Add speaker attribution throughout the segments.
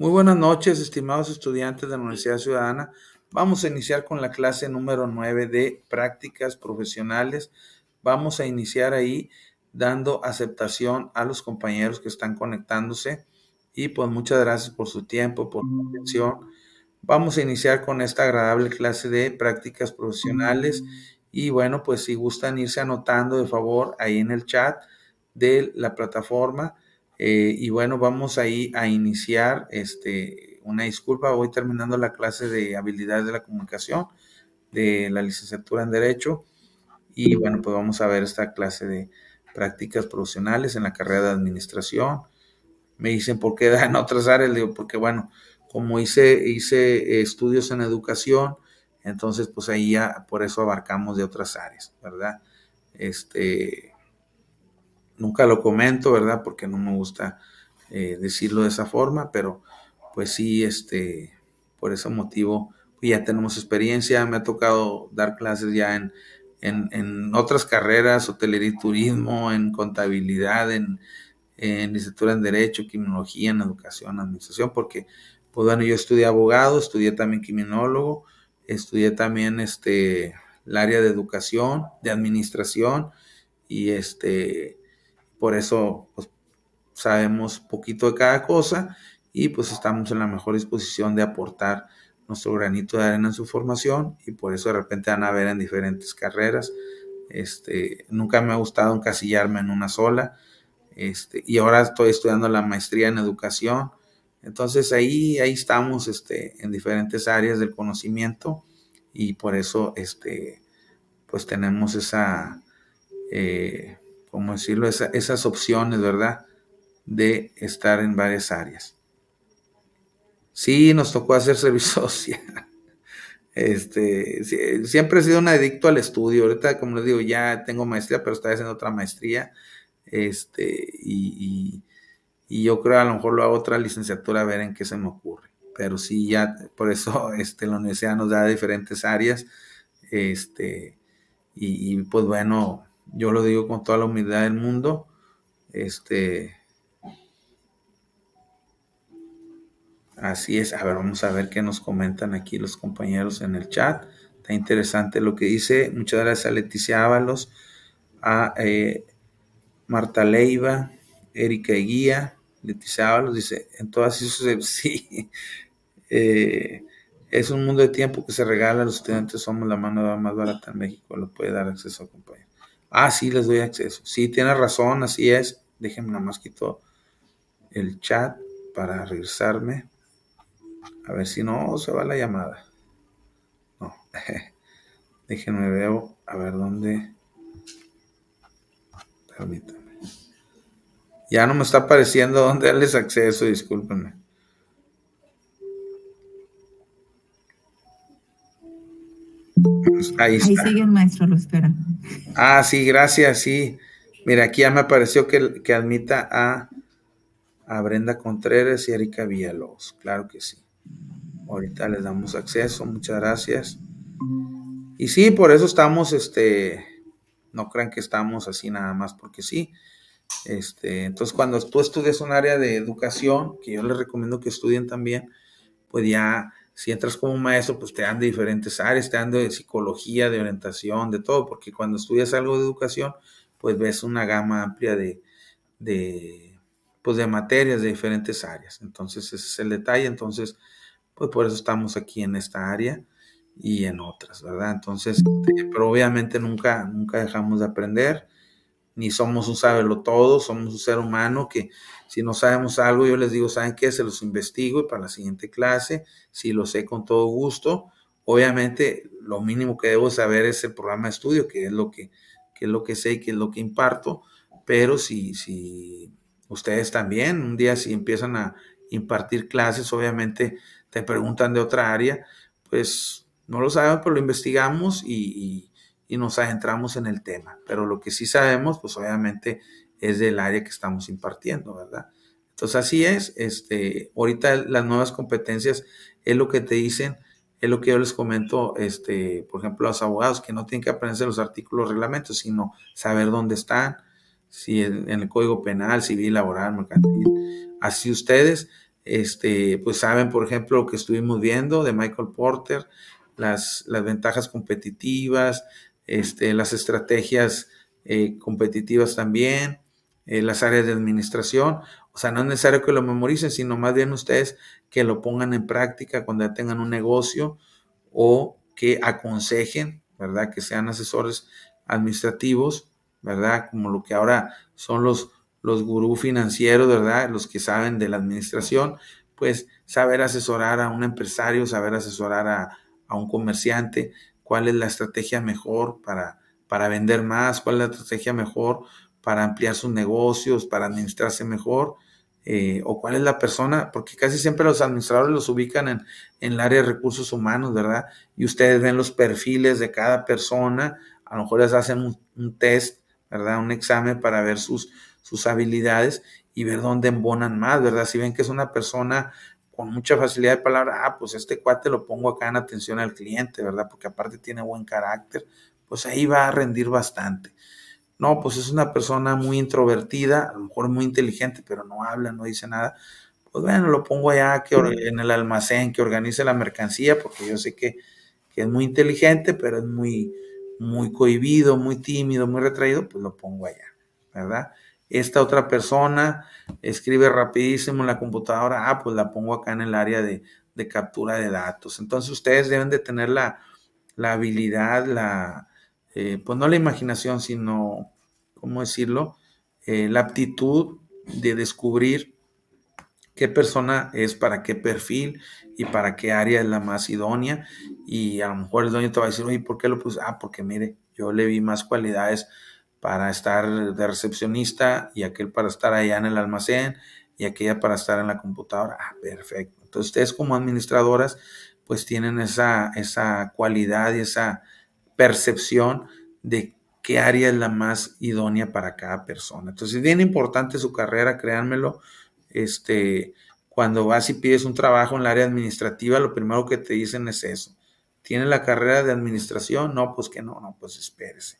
Speaker 1: Muy buenas noches, estimados estudiantes de la Universidad Ciudadana. Vamos a iniciar con la clase número 9 de prácticas profesionales. Vamos a iniciar ahí dando aceptación a los compañeros que están conectándose. Y pues muchas gracias por su tiempo, por su atención. Vamos a iniciar con esta agradable clase de prácticas profesionales. Y bueno, pues si gustan irse anotando de favor ahí en el chat de la plataforma eh, y bueno, vamos ahí a iniciar este, una disculpa. Voy terminando la clase de habilidades de la comunicación de la licenciatura en Derecho. Y bueno, pues vamos a ver esta clase de prácticas profesionales en la carrera de administración. Me dicen, ¿por qué en otras áreas? digo, porque bueno, como hice, hice estudios en educación, entonces pues ahí ya por eso abarcamos de otras áreas, ¿verdad? Este, nunca lo comento, ¿verdad? Porque no me gusta eh, decirlo de esa forma, pero pues sí, este, por ese motivo, pues ya tenemos experiencia, me ha tocado dar clases ya en, en, otras carreras, hotelería y turismo, en contabilidad, en, licenciatura en Derecho, Criminología, en Educación, Administración, porque, pues bueno, yo estudié abogado, estudié también criminólogo, estudié también este, el área de educación, de administración, y este, por eso pues, sabemos poquito de cada cosa y pues estamos en la mejor disposición de aportar nuestro granito de arena en su formación y por eso de repente van a ver en diferentes carreras. Este, nunca me ha gustado encasillarme en una sola. Este, y ahora estoy estudiando la maestría en educación. Entonces ahí, ahí estamos este, en diferentes áreas del conocimiento y por eso este, pues tenemos esa eh, como decirlo, esas opciones, ¿verdad? De estar en varias áreas. Sí, nos tocó hacer servicio social. Este, siempre he sido un adicto al estudio. Ahorita, como les digo, ya tengo maestría, pero estoy haciendo otra maestría. Este, y, y, yo creo a lo mejor lo hago otra licenciatura a ver en qué se me ocurre. Pero sí, ya, por eso este, la universidad nos da diferentes áreas. Este, y pues bueno, yo lo digo con toda la humildad del mundo, este, así es, a ver, vamos a ver qué nos comentan aquí los compañeros en el chat, está interesante lo que dice, muchas gracias a Leticia Ábalos, a eh, Marta Leiva, Erika Eguía, Leticia Ábalos dice, en todas sus, sí, eh, es un mundo de tiempo que se regala los estudiantes, somos la mano más barata en México, lo puede dar acceso a compañeros. Ah, sí, les doy acceso. Sí, tiene razón, así es. Déjenme nomás quito el chat para regresarme. A ver si no se va la llamada. No. Déjenme veo. A ver dónde. Permítanme. Ya no me está apareciendo dónde darles acceso, discúlpenme. Ahí, sigue
Speaker 2: el maestro, lo espera.
Speaker 1: Ah, sí, gracias, sí. Mira, aquí ya me apareció que, admita a, a Brenda Contreras y Erika Villalobos. Claro que sí. Ahorita les damos acceso, muchas gracias. Y sí, por eso estamos, este, no crean que estamos así nada más porque sí. Este, entonces, cuando tú estudias un área de educación, que yo les recomiendo que estudien también, pues ya si entras como maestro, pues te dan de diferentes áreas, te dan de psicología, de orientación, de todo, porque cuando estudias algo de educación, pues ves una gama amplia de, pues de materias de diferentes áreas. Entonces, ese es el detalle. Entonces, pues por eso estamos aquí en esta área y en otras, ¿verdad? Entonces, eh, pero obviamente nunca, nunca dejamos de aprender ni somos un saberlo todo, somos un ser humano que si no sabemos algo, yo les digo, ¿saben qué? Se los investigo para la siguiente clase, si lo sé con todo gusto, obviamente lo mínimo que debo saber es el programa de estudio, que es lo que, es lo que sé y que es lo que imparto, pero si, si ustedes también, un día si empiezan a impartir clases, obviamente te preguntan de otra área, pues no lo saben, pero lo investigamos y y nos adentramos en el tema. Pero lo que sí sabemos, pues obviamente es del área que estamos impartiendo, ¿verdad? Entonces así es, este, ahorita las nuevas competencias es lo que te dicen, es lo que yo les comento, este, por ejemplo, a los abogados que no tienen que aprender los artículos reglamentos, sino saber dónde están, si en, el código penal, civil, laboral, mercantil. Así ustedes, este, pues saben, por ejemplo, lo que estuvimos viendo de Michael Porter, las, las ventajas competitivas, este, las estrategias eh, competitivas también, eh, las áreas de administración. O sea, no es necesario que lo memoricen, sino más bien ustedes que lo pongan en práctica cuando ya tengan un negocio o que aconsejen, ¿verdad? Que sean asesores administrativos, ¿verdad? Como lo que ahora son los, los financieros, ¿verdad? Los que saben de la administración, pues saber asesorar a un empresario, saber asesorar a, a un comerciante, cuál es la estrategia mejor para, para vender más, cuál es la estrategia mejor para ampliar sus negocios, para administrarse mejor, eh, o cuál es la persona, porque casi siempre los administradores los ubican en, en, el área de recursos humanos, ¿verdad? Y ustedes ven los perfiles de cada persona, a lo mejor les hacen un, test, ¿verdad? Un examen para ver sus, sus habilidades y ver dónde embonan más, ¿verdad? Si ven que es una persona con mucha facilidad de palabra, ah, pues este cuate lo pongo acá en atención al cliente, ¿verdad? Porque aparte tiene buen carácter, pues ahí va a rendir bastante. No, pues es una persona muy introvertida, a lo mejor muy inteligente, pero no habla, no dice nada. Pues bueno, lo pongo allá que en el almacén, que organice la mercancía, porque yo sé que, que es muy inteligente, pero es muy, muy cohibido, muy tímido, muy retraído, pues lo pongo allá, ¿verdad? Esta otra persona escribe rapidísimo en la computadora, ah, pues la pongo acá en el área de, captura de datos. Entonces ustedes deben de tener la, habilidad, la, eh, pues no la imaginación, sino, ¿cómo decirlo? Eh, la aptitud de descubrir qué persona es para qué perfil y para qué área es la más idónea. Y a lo mejor el dueño te va a decir, oye, ¿por qué lo puse? Ah, porque mire, yo le vi más cualidades para estar de recepcionista y aquel para estar allá en el almacén y aquella para estar en la computadora. Ah, perfecto. Entonces ustedes como administradoras pues tienen esa, esa cualidad y esa percepción de qué área es la más idónea para cada persona. Entonces es bien importante su carrera, créanmelo. Este, cuando vas y pides un trabajo en el área administrativa, lo primero que te dicen es eso. ¿Tiene la carrera de administración? No, pues que no, no, pues espérese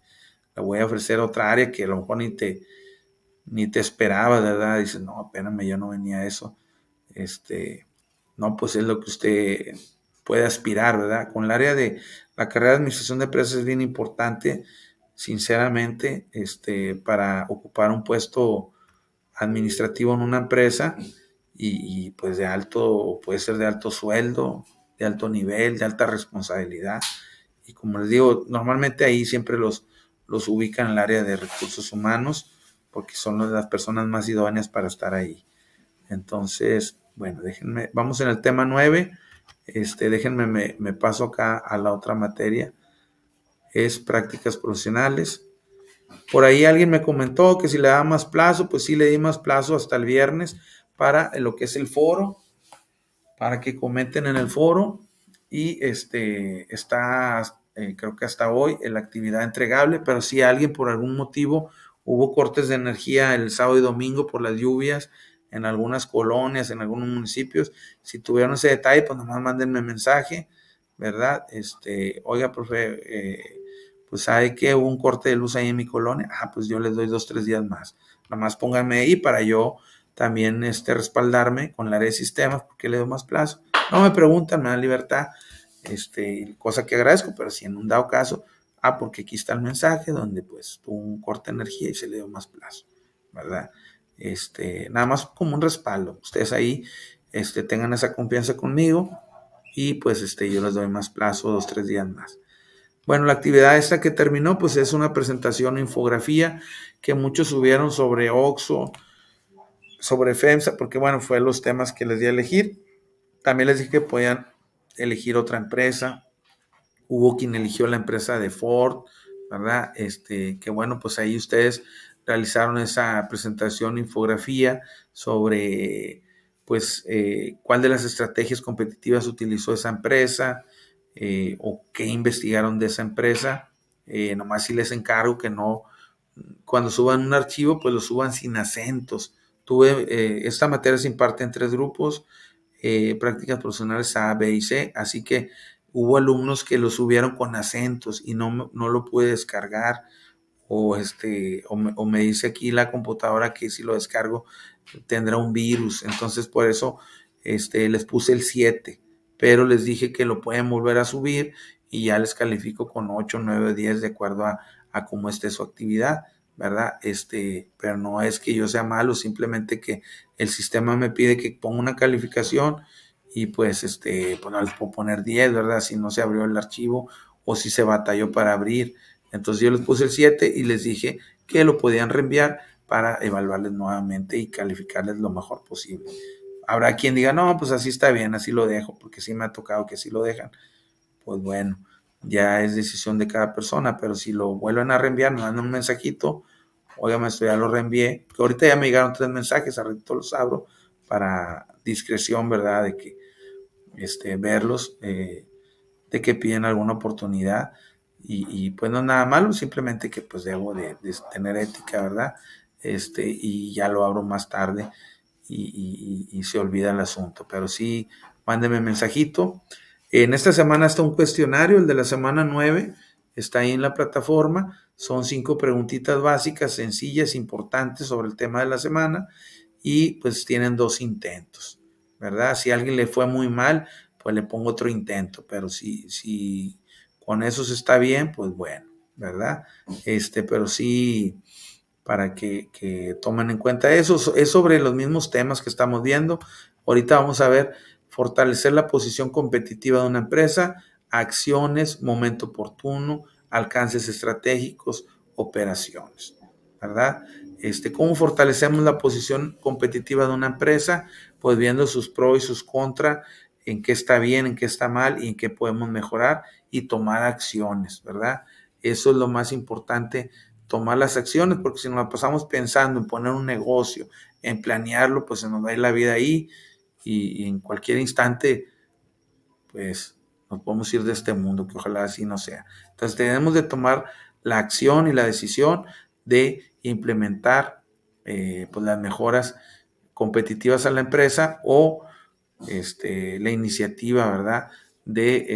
Speaker 1: voy a ofrecer otra área que a lo mejor ni te, ni te esperabas, ¿verdad? Dice, no, espérame, yo no venía a eso. Este, no, pues es lo que usted puede aspirar, ¿verdad? Con el área de la carrera de administración de empresas es bien importante, sinceramente, este, para ocupar un puesto administrativo en una empresa y, y pues de alto, puede ser de alto sueldo, de alto nivel, de alta responsabilidad. Y como les digo, normalmente ahí siempre los, los ubican en el área de recursos humanos porque son las personas más idóneas para estar ahí. Entonces, bueno, déjenme, vamos en el tema 9. Este, déjenme, me, paso acá a la otra materia. Es prácticas profesionales. Por ahí alguien me comentó que si le da más plazo, pues sí le di más plazo hasta el viernes para lo que es el foro, para que comenten en el foro. Y este está eh, creo que hasta hoy, en eh, la actividad entregable, pero si alguien por algún motivo hubo cortes de energía el sábado y domingo por las lluvias en algunas colonias, en algunos municipios, si tuvieron ese detalle, pues nomás mándenme mensaje, ¿verdad? Este, oiga, profe, eh, pues sabe que hubo un corte de luz ahí en mi colonia, ah, pues yo les doy dos, tres días más, nomás pónganme ahí para yo también este, respaldarme con la red de sistemas, porque le doy más plazo. No me preguntan, me dan libertad este, cosa que agradezco, pero si en un dado caso, ah, porque aquí está el mensaje donde pues tuvo un corte de energía y se le dio más plazo, ¿verdad? Este, nada más como un respaldo. Ustedes ahí este, tengan esa confianza conmigo y pues este, yo les doy más plazo, dos, tres días más. Bueno, la actividad esta que terminó, pues es una presentación, infografía que muchos subieron sobre OXO, sobre FEMSA, porque bueno, fue los temas que les di a elegir. También les dije que podían elegir otra empresa. Hubo quien eligió la empresa de Ford, ¿verdad? Este, que bueno, pues ahí ustedes realizaron esa presentación, infografía sobre, pues, eh, cuál de las estrategias competitivas utilizó esa empresa eh, o qué investigaron de esa empresa. Eh, nomás si les encargo que no, cuando suban un archivo, pues lo suban sin acentos. Tuve, esta materia se imparte en tres grupos, eh, prácticas profesionales A, B y C. Así que hubo alumnos que lo subieron con acentos y no, no lo pude descargar. O, este, o, me dice aquí la computadora que si lo descargo tendrá un virus. Entonces por eso este, les puse el 7, pero les dije que lo pueden volver a subir y ya les califico con 8, 9, 10 de acuerdo a, a cómo esté su actividad. ¿verdad? Este, pero no es que yo sea malo, simplemente que el sistema me pide que ponga una calificación y pues, este, pues les puedo poner 10, ¿verdad? Si no se abrió el archivo o si se batalló para abrir. Entonces yo les puse el 7 y les dije que lo podían reenviar para evaluarles nuevamente y calificarles lo mejor posible. Habrá quien diga, no, pues así está bien, así lo dejo, porque sí me ha tocado que así lo dejan. Pues bueno, ya es decisión de cada persona, pero si lo vuelven a reenviar, me mandan un mensajito Oiga, maestro, ya lo reenvié. Que ahorita ya me llegaron tres mensajes, ahorita los abro para discreción, ¿verdad? De que este, verlos, eh, de que piden alguna oportunidad. Y, pues no es nada malo, simplemente que pues debo de, tener ética, ¿verdad? Este, y ya lo abro más tarde y, y se olvida el asunto. Pero sí, mándeme mensajito. En esta semana está un cuestionario, el de la semana 9, está ahí en la plataforma. Son cinco preguntitas básicas, sencillas, importantes sobre el tema de la semana y pues tienen dos intentos, ¿verdad? Si a alguien le fue muy mal, pues le pongo otro intento, pero si, con eso se está bien, pues bueno, ¿verdad? Este, pero sí, para que, que tomen en cuenta eso, es sobre los mismos temas que estamos viendo. Ahorita vamos a ver fortalecer la posición competitiva de una empresa, acciones, momento oportuno, alcances estratégicos, operaciones, ¿verdad? Este, ¿Cómo fortalecemos la posición competitiva de una empresa? Pues viendo sus pros y sus contras, en qué está bien, en qué está mal y en qué podemos mejorar y tomar acciones, ¿verdad? Eso es lo más importante, tomar las acciones, porque si nos pasamos pensando en poner un negocio, en planearlo, pues se nos va la vida ahí y en cualquier instante, pues nos podemos ir de este mundo, que ojalá así no sea. Entonces tenemos de tomar la acción y la decisión de implementar eh, pues las mejoras competitivas a la empresa o este, la iniciativa, ¿verdad? De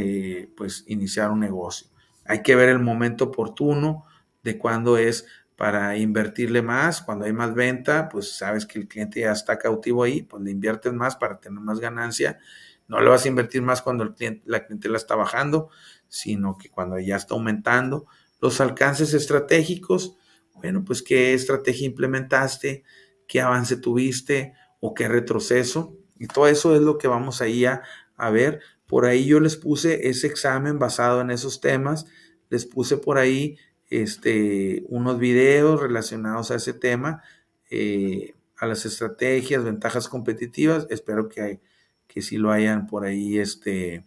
Speaker 1: eh, pues iniciar un negocio. Hay que ver el momento oportuno de cuándo es para invertirle más, cuando hay más venta, pues sabes que el cliente ya está cautivo ahí, pues le inviertes más para tener más ganancia no le vas a invertir más cuando el cliente, la clientela está bajando, sino que cuando ya está aumentando. Los alcances estratégicos, bueno, pues qué estrategia implementaste, qué avance tuviste o qué retroceso. Y todo eso es lo que vamos ahí a, a ver. Por ahí yo les puse ese examen basado en esos temas. Les puse por ahí este, unos videos relacionados a ese tema, eh, a las estrategias, ventajas competitivas. Espero que hay que si lo hayan por ahí este,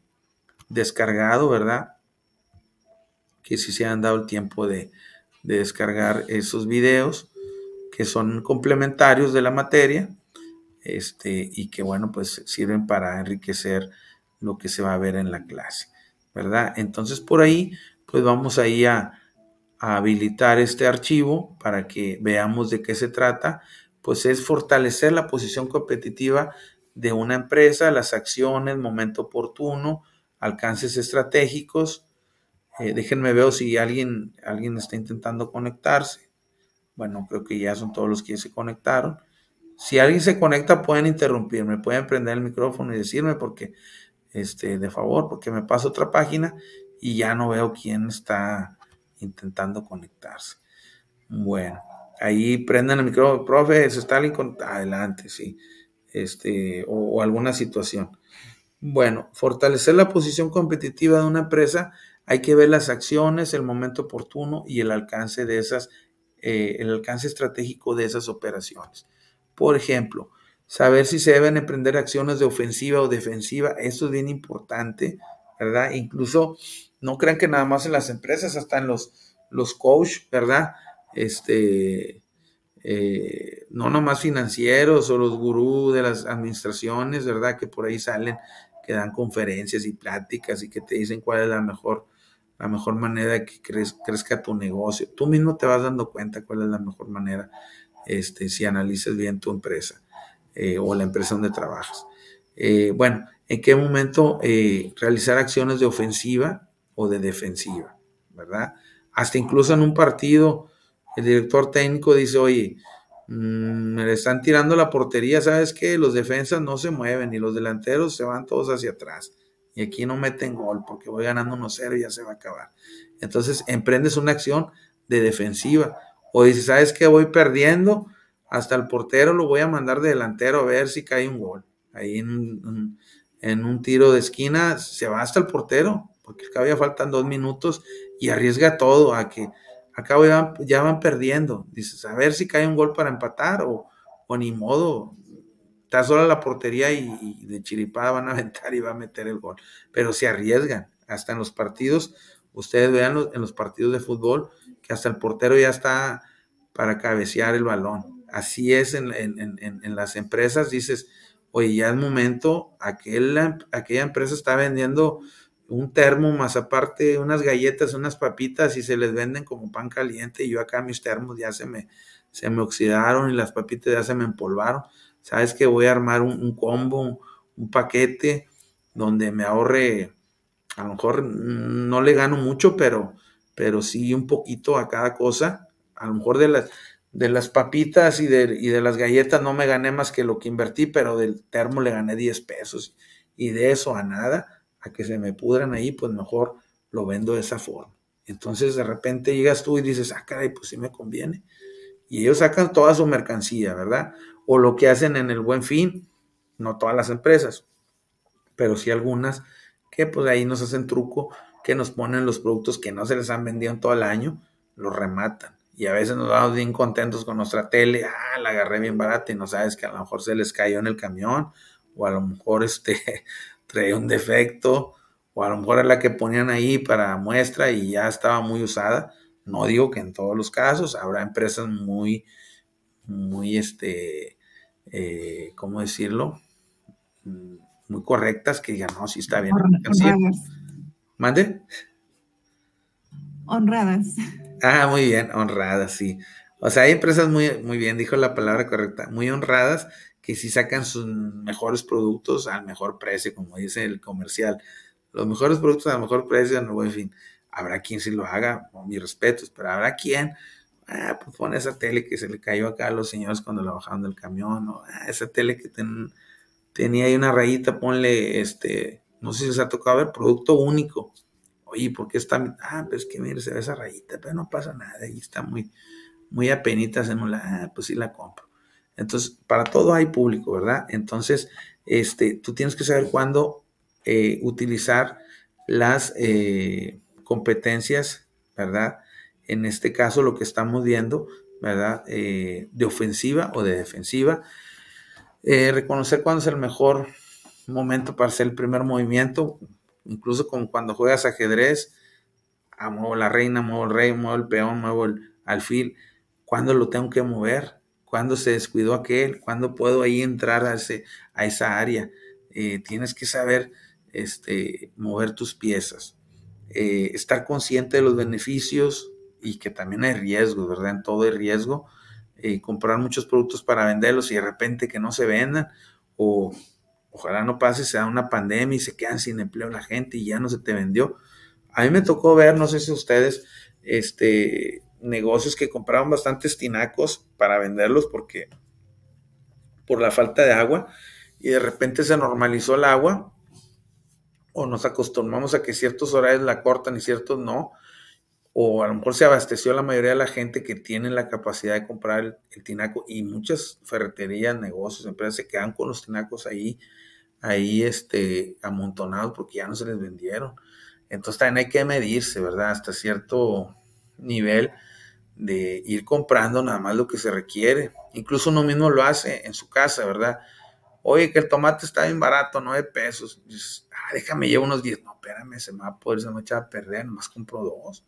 Speaker 1: descargado, ¿verdad? Que si se han dado el tiempo de, descargar esos videos que son complementarios de la materia este, y que, bueno, pues sirven para enriquecer lo que se va a ver en la clase, ¿verdad? Entonces, por ahí, pues vamos ahí a, a habilitar este archivo para que veamos de qué se trata, pues es fortalecer la posición competitiva de una empresa, las acciones, momento oportuno, alcances estratégicos. Eh, déjenme ver si alguien, alguien está intentando conectarse. Bueno, creo que ya son todos los que se conectaron. Si alguien se conecta, pueden interrumpirme, pueden prender el micrófono y decirme porque, este, de favor, porque me paso otra página y ya no veo quién está intentando conectarse. Bueno, ahí prenden el micrófono, profe, se está alguien Adelante, sí este, o, alguna situación. Bueno, fortalecer la posición competitiva de una empresa, hay que ver las acciones, el momento oportuno y el alcance de esas, eh, el alcance estratégico de esas operaciones. Por ejemplo, saber si se deben emprender acciones de ofensiva o defensiva, eso es bien importante, ¿verdad? Incluso no crean que nada más en las empresas, hasta en los, los coach, ¿verdad? Este, eh, no nomás financieros o los gurús de las administraciones, ¿verdad? Que por ahí salen, que dan conferencias y pláticas y que te dicen cuál es la mejor, la mejor manera de que crezca tu negocio. Tú mismo te vas dando cuenta cuál es la mejor manera este, si analices bien tu empresa eh, o la empresa donde trabajas. Eh, bueno, ¿en qué momento eh, realizar acciones de ofensiva o de defensiva? ¿Verdad? Hasta incluso en un partido, el director técnico dice, oye, Mm, me le están tirando la portería, ¿sabes que Los defensas no se mueven y los delanteros se van todos hacia atrás. Y aquí no meten gol porque voy ganando 1-0 y ya se va a acabar. Entonces emprendes una acción de defensiva. O dices, ¿sabes qué? Voy perdiendo, hasta el portero lo voy a mandar de delantero a ver si cae un gol. Ahí en un, tiro de esquina se va hasta el portero porque había faltan dos minutos y arriesga todo a que acabo ya, van perdiendo. Dices, a ver si cae un gol para empatar o, o ni modo. Está sola la portería y, de chiripada van a aventar y va a meter el gol. Pero se arriesgan. Hasta en los partidos, ustedes vean en los partidos de fútbol que hasta el portero ya está para cabecear el balón. Así es en, las empresas, dices, oye, ya es momento, aquella empresa está vendiendo un termo más aparte unas galletas, unas papitas y se les venden como pan caliente y yo acá mis termos ya se me, se me oxidaron y las papitas ya se me empolvaron. Sabes que voy a armar un, combo, un paquete donde me ahorre, a lo mejor mm, no le gano mucho, pero, pero sí un poquito a cada cosa. A lo mejor de las, de las papitas y de, y de las galletas no me gané más que lo que invertí, pero del termo le gané 10 pesos y de eso a nada a que se me pudran ahí, pues mejor lo vendo de esa forma. Entonces de repente llegas tú y dices, ah, caray, pues sí me conviene. Y ellos sacan toda su mercancía, ¿verdad? O lo que hacen en el buen fin, no todas las empresas, pero sí algunas que pues ahí nos hacen truco, que nos ponen los productos que no se les han vendido en todo el año, los rematan. Y a veces nos vamos bien contentos con nuestra tele, ah, la agarré bien barata y no sabes que a lo mejor se les cayó en el camión o a lo mejor este Trae un defecto o a lo mejor era la que ponían ahí para muestra y ya estaba muy usada. No digo que en todos los casos, habrá empresas muy, muy, este, eh, ¿cómo decirlo? Muy correctas que digan, no, sí está bien. Honradas. ¿Mande?
Speaker 2: Honradas.
Speaker 1: Ah, muy bien, honradas, sí. O sea, hay empresas muy, muy bien, dijo la palabra correcta, muy honradas que si sacan sus mejores productos al mejor precio, como dice el comercial. Los mejores productos al mejor precio en fin. Habrá quien si lo haga, con mis respetos, pero habrá quien ah, pues pone esa tele que se le cayó acá a los señores cuando la bajaron del camión, o ah, esa tele que tenía ahí una rayita, ponle, este, no sé si les ha tocado ver, producto único. Oye, ¿por qué está? Ah, pues que mire, se ve esa rayita, pero no pasa nada, ahí está muy, muy apenita, hacemos la, ah, pues sí la compro. Entonces, para todo hay público, ¿verdad? Entonces, este, tú tienes que saber cuándo eh, utilizar las eh, competencias, ¿verdad? En este caso, lo que estamos viendo, ¿verdad? Eh, de ofensiva o de defensiva. reconocer cuándo es el mejor momento para hacer el primer movimiento, incluso con cuando juegas ajedrez, a ah, muevo la reina, muevo el rey, muevo el peón, muevo el alfil, cuándo lo tengo que mover, cuándo se descuidó aquel, cuándo puedo ahí entrar a, ese, a esa área. Eh, tienes que saber este, mover tus piezas, eh, estar consciente de los beneficios y que también hay riesgos, ¿verdad? En todo hay riesgo. Eh, comprar muchos productos para venderlos y de repente que no se vendan o ojalá no pase, se da una pandemia y se quedan sin empleo la gente y ya no se te vendió. A mí me tocó ver, no sé si ustedes, este, negocios que compraban bastantes tinacos para venderlos porque por la falta de agua y de repente se normalizó el agua o nos acostumbramos a que ciertos horarios la cortan y ciertos no o a lo mejor se abasteció la mayoría de la gente que tiene la capacidad de comprar el, tinaco y muchas ferreterías, negocios, empresas se quedan con los tinacos ahí ahí este amontonados porque ya no se les vendieron. Entonces también hay que medirse, ¿verdad? Hasta cierto nivel de ir comprando nada más lo que se requiere. Incluso uno mismo lo hace en su casa, ¿verdad? Oye, que el tomate está bien barato, nueve pesos. ah, déjame llevar unos 10. No, espérame, se me va a poder, se me va a echar a perder, nomás compro dos.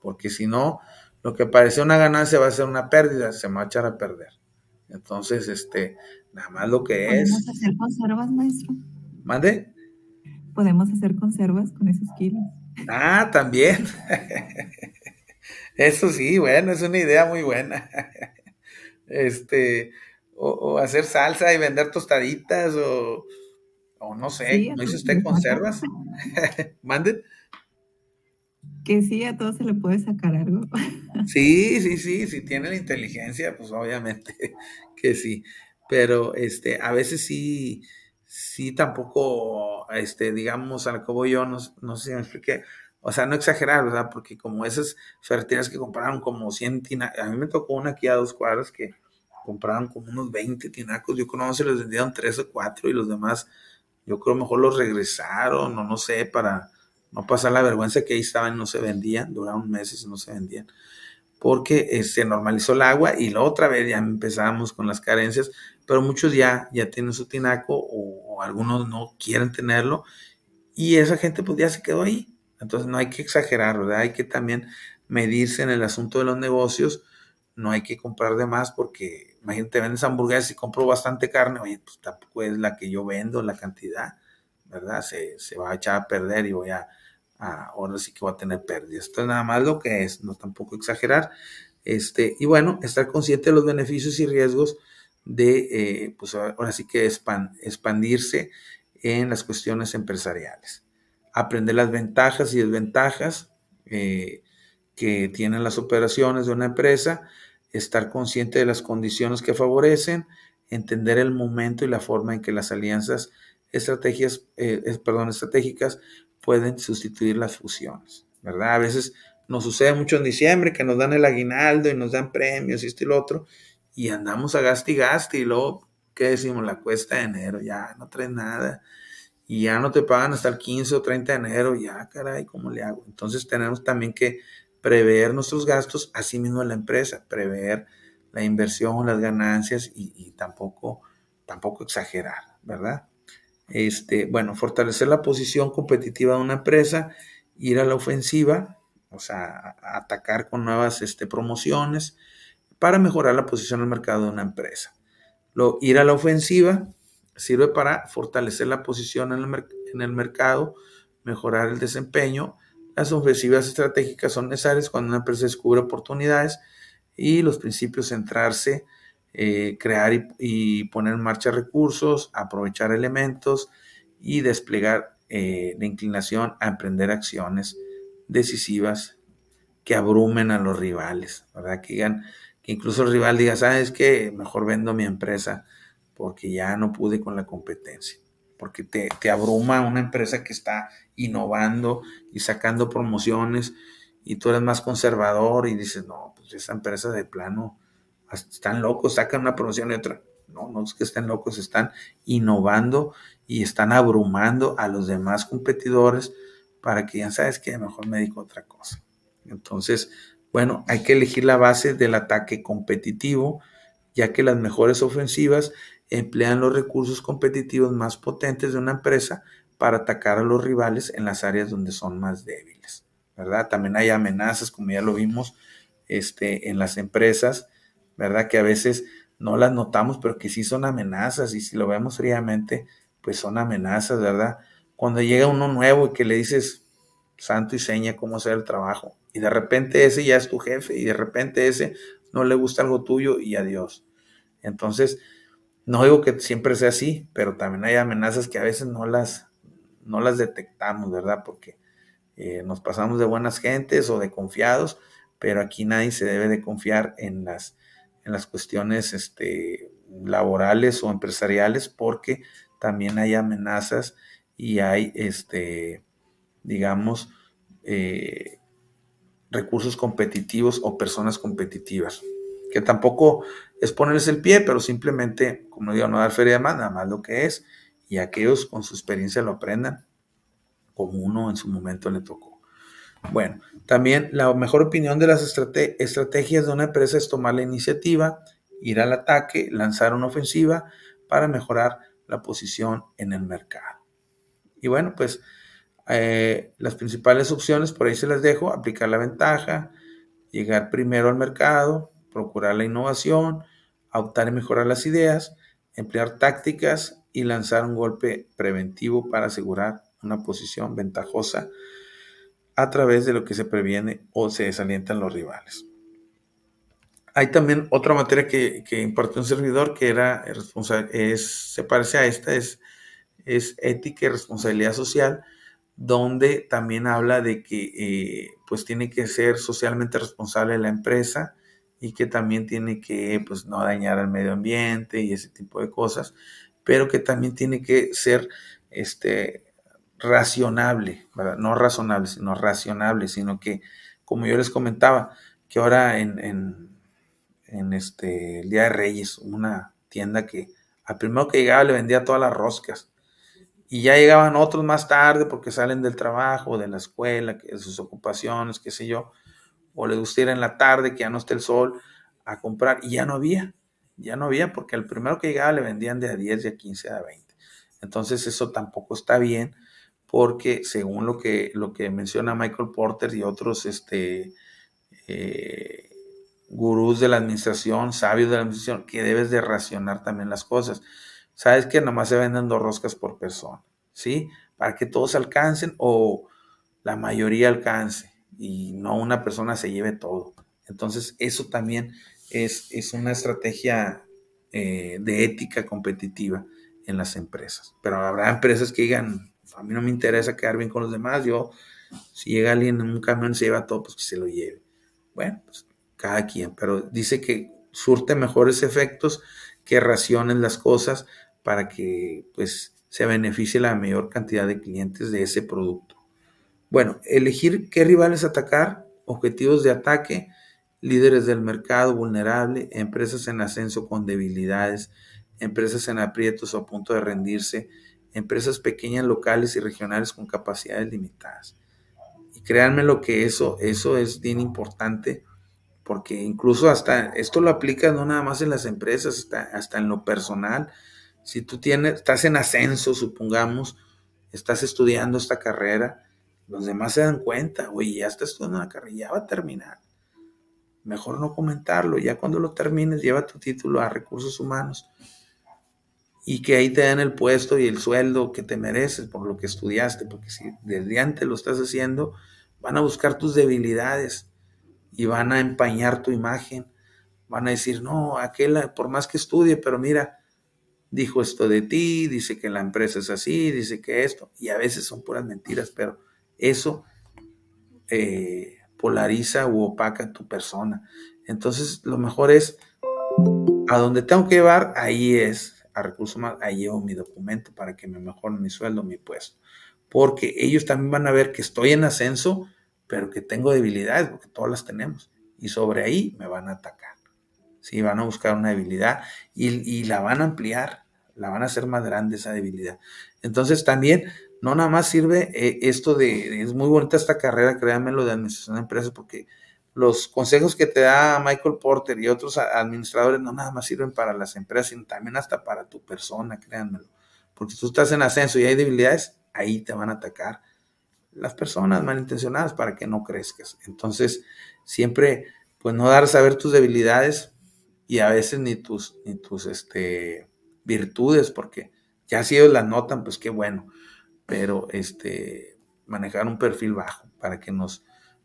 Speaker 1: Porque si no, lo que parece una ganancia va a ser una pérdida, se me va a echar a perder. Entonces, este, nada más lo que es. ¿Podemos
Speaker 2: hacer conservas, maestro? ¿Mande? ¿Podemos hacer conservas con esos kilos?
Speaker 1: Ah, también. Eso sí, bueno, es una idea muy buena. este, o, hacer salsa y vender tostaditas o, no sé, ¿no dice usted conservas?
Speaker 2: Manden. Que sí, a todos se le puede sacar algo.
Speaker 1: sí, sí, sí, si tiene la inteligencia, pues obviamente que sí. Pero este, a veces sí, sí tampoco, este, digamos, al cabo yo, no, no sé si me expliqué, o sea, no exagerar, ¿verdad? Porque como esas fertilizantes que compraron como 100 tinacos, a mí me tocó una aquí a dos cuadras que compraron como unos 20 tinacos, yo creo que se les vendieron 3 o 4 y los demás, yo creo mejor los regresaron o no sé, para no pasar la vergüenza que ahí estaban y no se vendían, duraron meses y no se vendían porque se este, normalizó el agua y la otra vez ya empezamos con las carencias, pero muchos ya, ya tienen su tinaco o, algunos no quieren tenerlo y esa gente pues ya se quedó ahí. Entonces no hay que exagerar, ¿verdad? Hay que también medirse en el asunto de los negocios. No hay que comprar de más porque, imagínate, vendes hamburguesas y compro bastante carne, oye, pues tampoco es la que yo vendo, la cantidad, ¿verdad? Se, va a echar a perder y voy a, ahora sí que voy a tener pérdidas. es nada más lo que es, no tampoco exagerar. Este, y bueno, estar consciente de los beneficios y riesgos de, eh, pues ahora sí que expandirse en las cuestiones empresariales aprender las ventajas y desventajas eh, que tienen las operaciones de una empresa, estar consciente de las condiciones que favorecen, entender el momento y la forma en que las alianzas estrategias, eh, perdón, estratégicas pueden sustituir las fusiones, ¿verdad? A veces nos sucede mucho en diciembre que nos dan el aguinaldo y nos dan premios y esto y lo otro, y andamos a gasto y gasto y luego, ¿qué decimos? La cuesta de enero, ya no trae nada y ya no te pagan hasta el 15 o 30 de enero, ya caray, ¿cómo le hago? Entonces tenemos también que prever nuestros gastos, así mismo en la empresa, prever la inversión, o las ganancias y, tampoco, tampoco exagerar, ¿verdad? Este, bueno, fortalecer la posición competitiva de una empresa, ir a la ofensiva, o sea, atacar con nuevas este, promociones para mejorar la posición del mercado de una empresa. Lo, ir a la ofensiva Sirve para fortalecer la posición en el, mercado, mejorar el desempeño. Las ofensivas estratégicas son necesarias cuando una empresa descubre oportunidades y los principios centrarse, eh, crear y, poner en marcha recursos, aprovechar elementos y desplegar eh, la inclinación a emprender acciones decisivas que abrumen a los rivales, Que incluso el rival diga, ¿sabes que Mejor vendo mi empresa porque ya no pude con la competencia, porque te, abruma una empresa que está innovando y sacando promociones y tú eres más conservador y dices, no, pues esa empresa de plano están locos, sacan una promoción y otra. No, no es que estén locos, están innovando y están abrumando a los demás competidores para que ya sabes que mejor me dijo otra cosa. Entonces, bueno, hay que elegir la base del ataque competitivo, ya que las mejores ofensivas emplean los recursos competitivos más potentes de una empresa para atacar a los rivales en las áreas donde son más débiles, ¿verdad? También hay amenazas, como ya lo vimos, este, en las empresas, ¿verdad? Que a veces no las notamos, pero que sí son amenazas y si lo vemos fríamente, pues son amenazas, ¿verdad? Cuando llega uno nuevo y que le dices, santo y seña, cómo hacer el trabajo, y de repente ese ya es tu jefe y de repente ese no le gusta algo tuyo y adiós. Entonces, no digo que siempre sea así, pero también hay amenazas que a veces no las, no las detectamos, ¿verdad? Porque eh, nos pasamos de buenas gentes o de confiados, pero aquí nadie se debe de confiar en las, en las cuestiones este, laborales o empresariales porque también hay amenazas y hay, este, digamos, eh, recursos competitivos o personas competitivas, que tampoco es ponerles el pie, pero simplemente, como digo, no dar feria más, nada más lo que es, y aquellos con su experiencia lo aprendan, como uno en su momento le tocó. Bueno, también la mejor opinión de las estrategias de una empresa es tomar la iniciativa, ir al ataque, lanzar una ofensiva para mejorar la posición en el mercado. Y bueno, pues eh, las principales opciones, por ahí se las dejo, aplicar la ventaja, llegar primero al mercado, procurar la innovación, optar y mejorar las ideas, emplear tácticas y lanzar un golpe preventivo para asegurar una posición ventajosa a través de lo que se previene o se desalientan los rivales. Hay también otra materia que, que impartió un servidor que era es, se parece a esta, es, es ética y responsabilidad social, donde también habla de que eh, pues tiene que ser socialmente responsable la empresa, y que también tiene que pues, no dañar al medio ambiente y ese tipo de cosas, pero que también tiene que ser este, racionable, no razonable, sino racionable, sino que, como yo les comentaba, que ahora en, este, el Día de Reyes, una tienda que al primero que llegaba le vendía todas las roscas, y ya llegaban otros más tarde porque salen del trabajo, de la escuela, de sus ocupaciones, qué sé yo, o les gustara en la tarde, que ya no esté el sol, a comprar. Y ya no había, ya no había, porque al primero que llegaba le vendían de a 10, de a 15, de a 20. Entonces eso tampoco está bien, porque según lo que, lo que menciona Michael Porter y otros este, eh, gurús de la administración, sabios de la administración, que debes de racionar también las cosas. Sabes que nomás se venden dos roscas por persona, ¿sí? Para que todos alcancen o la mayoría alcance y no una persona se lleve todo. Entonces, eso también es, una estrategia eh, de ética competitiva en las empresas. Pero habrá empresas que digan, a mí no me interesa quedar bien con los demás, yo, si llega alguien en un camión y se lleva todo, pues que se lo lleve. Bueno, pues cada quien, pero dice que surte mejores efectos, que racionen las cosas para que pues se beneficie la mayor cantidad de clientes de ese producto. Bueno, elegir qué rivales atacar, objetivos de ataque, líderes del mercado vulnerable, empresas en ascenso con debilidades, empresas en aprietos o a punto de rendirse, empresas pequeñas, locales y regionales con capacidades limitadas. Y créanme lo que eso, eso es bien importante, porque incluso hasta esto lo aplica no nada más en las empresas, hasta, hasta en lo personal. Si tú tienes, estás en ascenso, supongamos, estás estudiando esta carrera, los demás se dan cuenta, oye, ya estás estudiando la carrilla, ya va a terminar. Mejor no comentarlo, ya cuando lo termines, lleva tu título a recursos humanos y que ahí te den el puesto y el sueldo que te mereces por lo que estudiaste, porque si desde antes lo estás haciendo, van a buscar tus debilidades y van a empañar tu imagen. Van a decir, no, aquel, por más que estudie, pero mira, dijo esto de ti, dice que la empresa es así, dice que esto, y a veces son puras mentiras, pero eso eh, polariza u opaca tu persona. Entonces, lo mejor es a donde tengo que llevar, ahí es, a recursos más, ahí llevo mi documento para que me mejoren mi sueldo, mi puesto. Porque ellos también van a ver que estoy en ascenso, pero que tengo debilidades, porque todas las tenemos. Y sobre ahí me van a atacar. Sí, van a buscar una debilidad y, y la van a ampliar, la van a hacer más grande esa debilidad. Entonces también no nada más sirve eh, esto de, es muy bonita esta carrera, créanmelo, de administración de empresas, porque los consejos que te da Michael Porter y otros administradores no nada más sirven para las empresas, sino también hasta para tu persona, créanmelo. Porque tú estás en ascenso y hay debilidades, ahí te van a atacar las personas malintencionadas para que no crezcas. Entonces, siempre, pues no dar a saber tus debilidades y a veces ni tus, ni tus este, virtudes, porque ya si ellos las notan, pues qué bueno pero este, manejar un perfil bajo para que nos,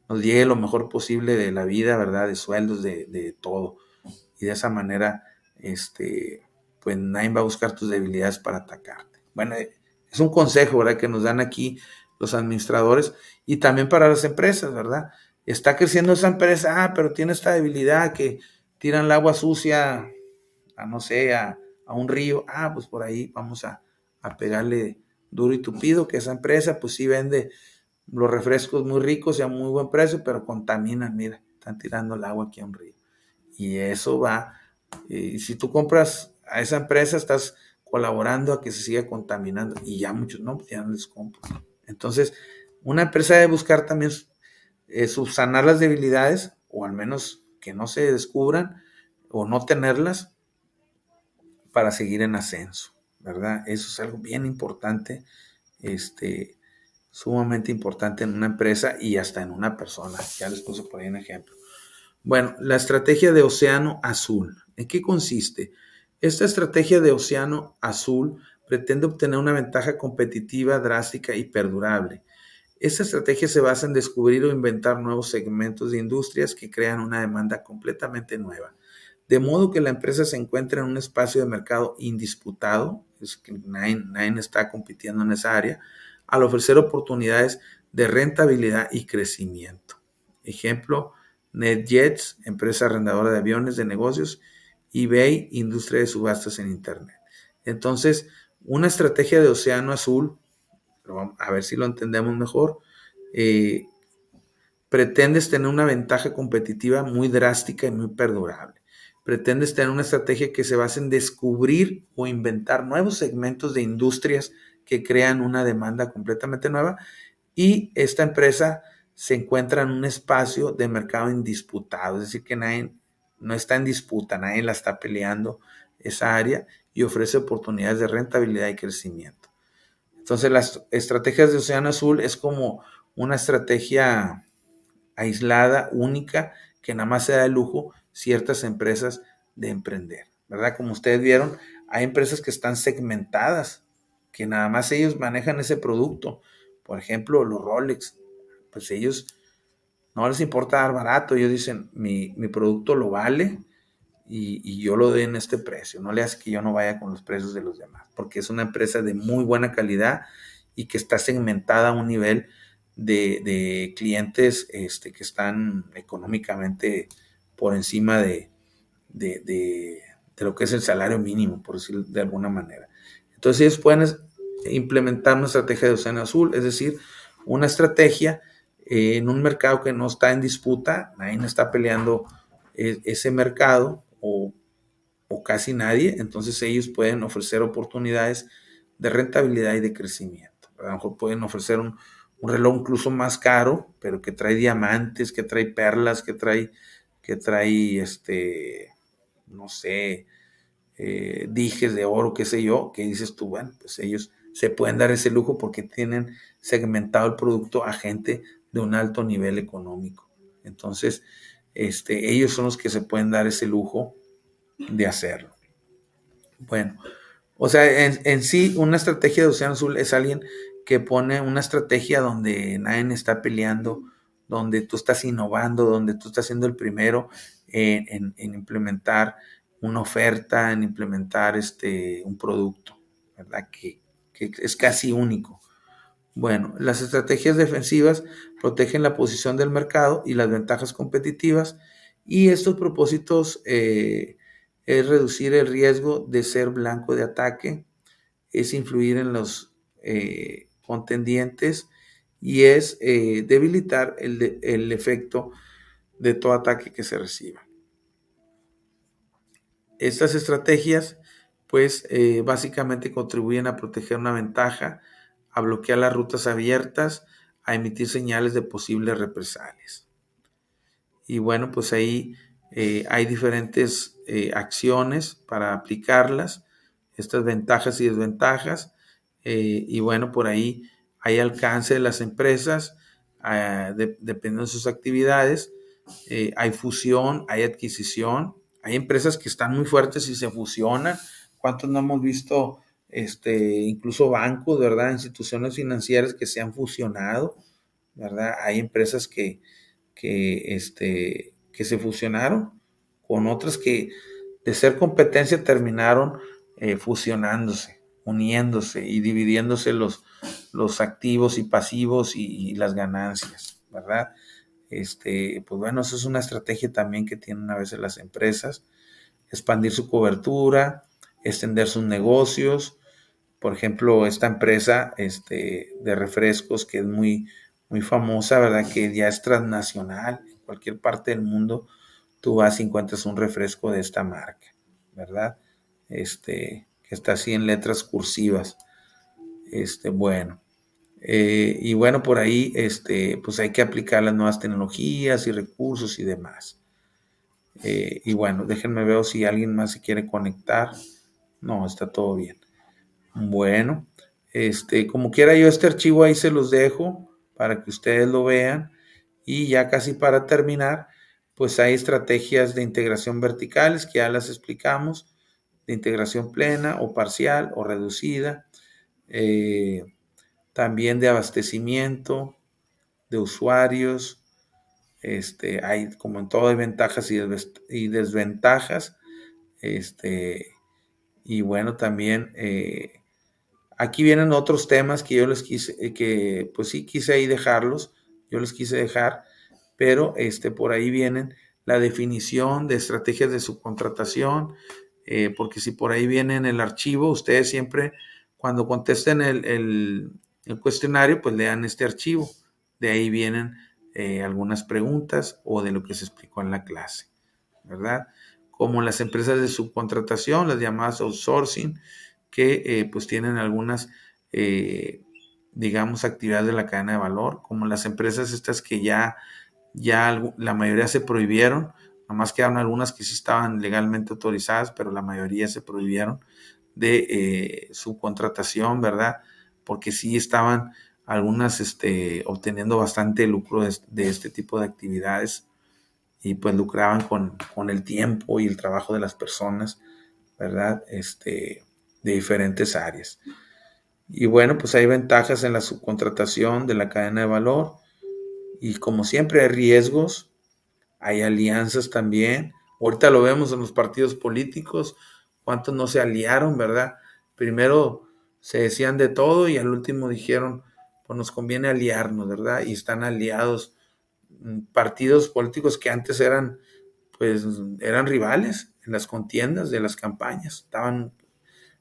Speaker 1: nos llegue lo mejor posible de la vida, ¿verdad? De sueldos, de, de todo. Y de esa manera, este, pues nadie va a buscar tus debilidades para atacarte. Bueno, eh, es un consejo, ¿verdad? Que nos dan aquí los administradores y también para las empresas, ¿verdad? Está creciendo esa empresa, ah, pero tiene esta debilidad que tiran el agua sucia a, no sé, a, a un río, ah, pues por ahí vamos a, a pegarle duro y tupido, que esa empresa pues sí vende los refrescos muy ricos y a muy buen precio, pero contaminan, mira, están tirando el agua aquí a un río. Y eso va, y si tú compras a esa empresa, estás colaborando a que se siga contaminando. Y ya muchos, no, pues, ya no les compro. Entonces, una empresa debe buscar también eh, subsanar las debilidades, o al menos que no se descubran, o no tenerlas, para seguir en ascenso. ¿verdad? Eso es algo bien importante, este, sumamente importante en una empresa y hasta en una persona. Ya les puse por ahí un ejemplo. Bueno, la estrategia de Océano Azul. ¿En qué consiste? Esta estrategia de Océano Azul pretende obtener una ventaja competitiva drástica y perdurable. Esta estrategia se basa en descubrir o inventar nuevos segmentos de industrias que crean una demanda completamente nueva de modo que la empresa se encuentra en un espacio de mercado indisputado, es que nadie, está compitiendo en esa área, al ofrecer oportunidades de rentabilidad y crecimiento. Ejemplo, NetJets, empresa arrendadora de aviones de negocios, eBay, industria de subastas en Internet. Entonces, una estrategia de océano azul, a ver si lo entendemos mejor, eh, pretendes tener una ventaja competitiva muy drástica y muy perdurable pretendes tener una estrategia que se base en descubrir o inventar nuevos segmentos de industrias que crean una demanda completamente nueva y esta empresa se encuentra en un espacio de mercado indisputado, es decir, que nadie no está en disputa, nadie la está peleando esa área y ofrece oportunidades de rentabilidad y crecimiento. Entonces, las estrategias de Océano Azul es como una estrategia aislada, única, que nada más se da de lujo ciertas empresas de emprender, ¿verdad? Como ustedes vieron, hay empresas que están segmentadas, que nada más ellos manejan ese producto. Por ejemplo, los Rolex, pues ellos no les importa dar barato, ellos dicen, mi, producto lo vale y, yo lo doy en este precio, no le hace que yo no vaya con los precios de los demás, porque es una empresa de muy buena calidad y que está segmentada a un nivel de, clientes este, que están económicamente por encima de, de, lo que es el salario mínimo, por decir de alguna manera. Entonces ellos pueden implementar una estrategia de océano azul, es decir, una estrategia eh, en un mercado que no está en disputa, nadie está peleando e, ese mercado o, casi nadie, entonces ellos pueden ofrecer oportunidades de rentabilidad y de crecimiento. A lo mejor pueden ofrecer un reloj incluso más caro, pero que trae diamantes, que trae perlas, que trae que trae, este, no sé, eh, dijes de oro, qué sé yo, que dices tú, bueno, pues ellos se pueden dar ese lujo porque tienen segmentado el producto a gente de un alto nivel económico. Entonces, este, ellos son los que se pueden dar ese lujo de hacerlo. Bueno, o sea, en, en sí, una estrategia de Océano Azul es alguien que pone una estrategia donde nadie está peleando donde tú estás innovando, donde tú estás siendo el primero en, implementar una oferta, en implementar este, un producto, ¿verdad? Que, es casi único. Bueno, las estrategias defensivas protegen la posición del mercado y las ventajas competitivas y estos propósitos eh, es reducir el riesgo de ser blanco de ataque, es influir en los eh, contendientes, y es eh, debilitar el, efecto de todo ataque que se reciba. Estas estrategias, pues eh, básicamente contribuyen a proteger una ventaja, a bloquear las rutas abiertas, a emitir señales de posibles represalias. Y bueno, pues ahí eh, hay diferentes acciones para aplicarlas, estas ventajas y desventajas. y bueno, por ahí hay alcance de las empresas, ah, de, dependiendo de sus actividades, eh, hay fusión, hay adquisición, hay empresas que están muy fuertes y se fusionan. ¿Cuántos no hemos visto, este, incluso bancos, ¿verdad? Instituciones financieras que se han fusionado, ¿verdad? Hay empresas que, este, que se fusionaron con otras que de ser competencia terminaron eh, fusionándose uniéndose y dividiéndose los, los activos y pasivos y, las ganancias, ¿verdad? Este, pues bueno, eso es una estrategia también que tienen a veces las empresas, expandir su cobertura, extender sus negocios. Por ejemplo, esta empresa este, de refrescos que es muy, muy famosa, ¿verdad? Que ya es transnacional, en cualquier parte del mundo tú vas y encuentras un refresco de esta marca, ¿verdad? Este, está así en letras cursivas. Este, bueno. Eh, y bueno, por ahí este, pues hay que aplicar las nuevas tecnologías y recursos y demás. Eh, y bueno, déjenme ver si alguien más se quiere conectar. No, está todo bien. Bueno, este, como quiera yo este archivo ahí se los dejo para que ustedes lo vean. Y ya casi para terminar, pues hay estrategias de integración verticales que ya las explicamos de integración plena o parcial o reducida, eh, también de abastecimiento de usuarios. Este, hay como en todo hay ventajas y, desventajas. Este, y bueno, también eh, aquí vienen otros temas que yo les quise, que pues sí quise ahí dejarlos, yo les quise dejar, pero este, por ahí vienen la definición de estrategias de subcontratación, eh, porque si por ahí viene el archivo, ustedes siempre cuando contesten el, cuestionario, pues lean este archivo. De ahí vienen eh, algunas preguntas o de lo que se explicó en la clase, ¿verdad? Como las empresas de subcontratación, las llamadas outsourcing, que eh, pues tienen algunas, digamos, actividades de la cadena de valor, como las empresas estas que ya, ya la mayoría se prohibieron, Nomás quedaron algunas que sí estaban legalmente autorizadas, pero la mayoría se prohibieron de subcontratación, eh, su ¿verdad? Porque sí estaban algunas este, obteniendo bastante lucro de, de, este tipo de actividades y pues lucraban con, el tiempo y el trabajo de las personas, ¿verdad? Este, de diferentes áreas. Y bueno, pues hay ventajas en la subcontratación de la cadena de valor y como siempre hay riesgos, hay alianzas también. Ahorita lo vemos en los partidos políticos, cuántos no se aliaron, ¿verdad? Primero se decían de todo y al último dijeron, pues nos conviene aliarnos, ¿verdad? Y están aliados mm, partidos políticos que antes eran, pues, eran rivales en las contiendas de las campañas. Estaban,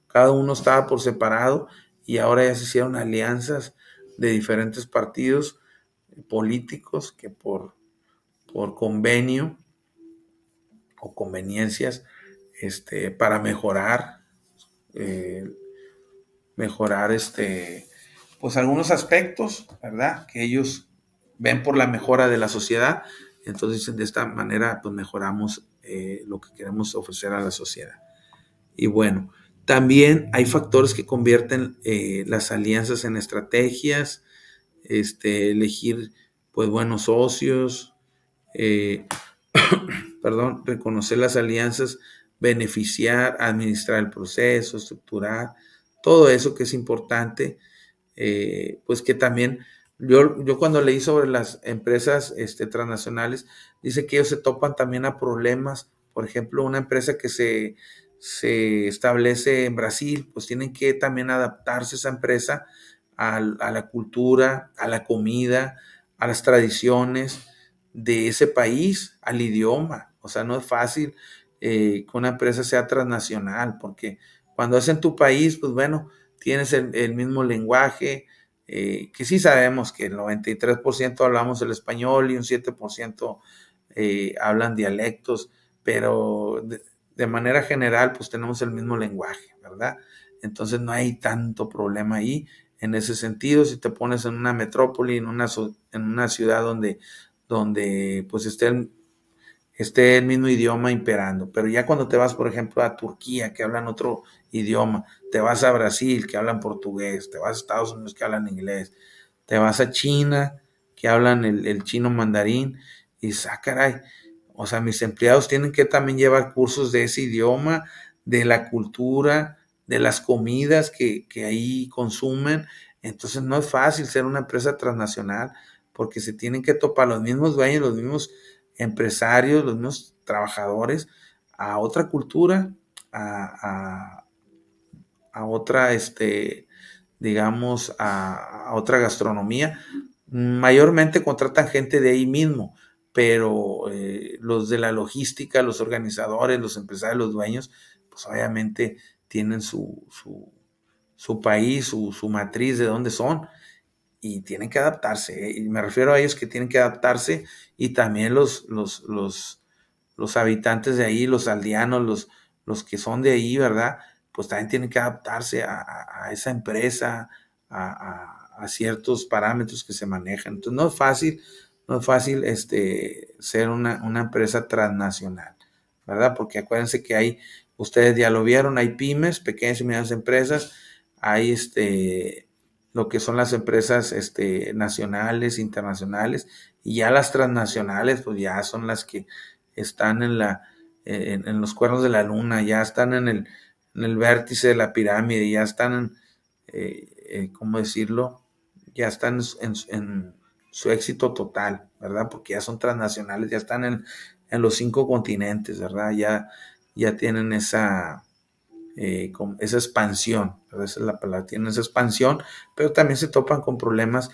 Speaker 1: cada uno estaba por separado y ahora ya se hicieron alianzas de diferentes partidos políticos que por por convenio o conveniencias este, para mejorar, eh, mejorar este, pues algunos aspectos, ¿verdad? Que ellos ven por la mejora de la sociedad. Entonces, de esta manera, pues mejoramos eh, lo que queremos ofrecer a la sociedad. Y bueno, también hay factores que convierten eh, las alianzas en estrategias, este, elegir, pues, buenos socios, eh, perdón, reconocer las alianzas, beneficiar, administrar el proceso, estructurar, todo eso que es importante, eh, pues que también yo, yo, cuando leí sobre las empresas este, transnacionales, dice que ellos se topan también a problemas, por ejemplo, una empresa que se, se establece en Brasil, pues tienen que también adaptarse esa empresa a la cultura, a la comida, a las tradiciones, de ese país al idioma. O sea, no es fácil eh, que una empresa sea transnacional, porque cuando es en tu país, pues bueno, tienes el, mismo lenguaje, eh, que sí sabemos que el 93% hablamos el español y un 7% eh, hablan dialectos, pero de, de, manera general, pues tenemos el mismo lenguaje, ¿verdad? Entonces no hay tanto problema ahí. En ese sentido, si te pones en una metrópoli, en una, en una ciudad donde donde pues esté el, esté el mismo idioma imperando. Pero ya cuando te vas, por ejemplo, a Turquía, que hablan otro idioma, te vas a Brasil, que hablan portugués, te vas a Estados Unidos, que hablan inglés, te vas a China, que hablan el, chino mandarín, y ah, caray, o sea, mis empleados tienen que también llevar cursos de ese idioma, de la cultura, de las comidas que, que ahí consumen. Entonces no es fácil ser una empresa transnacional porque se tienen que topar los mismos dueños, los mismos empresarios, los mismos trabajadores a otra cultura, a, otra, este, digamos, a, otra gastronomía. Mayormente contratan gente de ahí mismo, pero eh, los de la logística, los organizadores, los empresarios, los dueños, pues obviamente tienen su, país, su matriz de dónde son y tienen que adaptarse. ¿eh? Y me refiero a ellos que tienen que adaptarse y también los, los, los, los habitantes de ahí, los aldeanos, los, los que son de ahí, ¿verdad? Pues también tienen que adaptarse a, esa empresa, a, ciertos parámetros que se manejan. Entonces no es fácil, no es fácil este, ser una, una empresa transnacional, ¿verdad? Porque acuérdense que hay, ustedes ya lo vieron, hay pymes, pequeñas y medianas empresas, hay este lo que son las empresas este, nacionales, internacionales, y ya las transnacionales, pues ya son las que están en, la, eh, en, los cuernos de la luna, ya están en el, en el vértice de la pirámide, ya están, eh, eh, ¿cómo decirlo? Ya están en, su éxito total, ¿verdad? Porque ya son transnacionales, ya están en, los cinco continentes, ¿verdad? Ya, ya tienen esa, eh, con esa expansión, esa es la palabra, tiene esa expansión, pero también se topan con problemas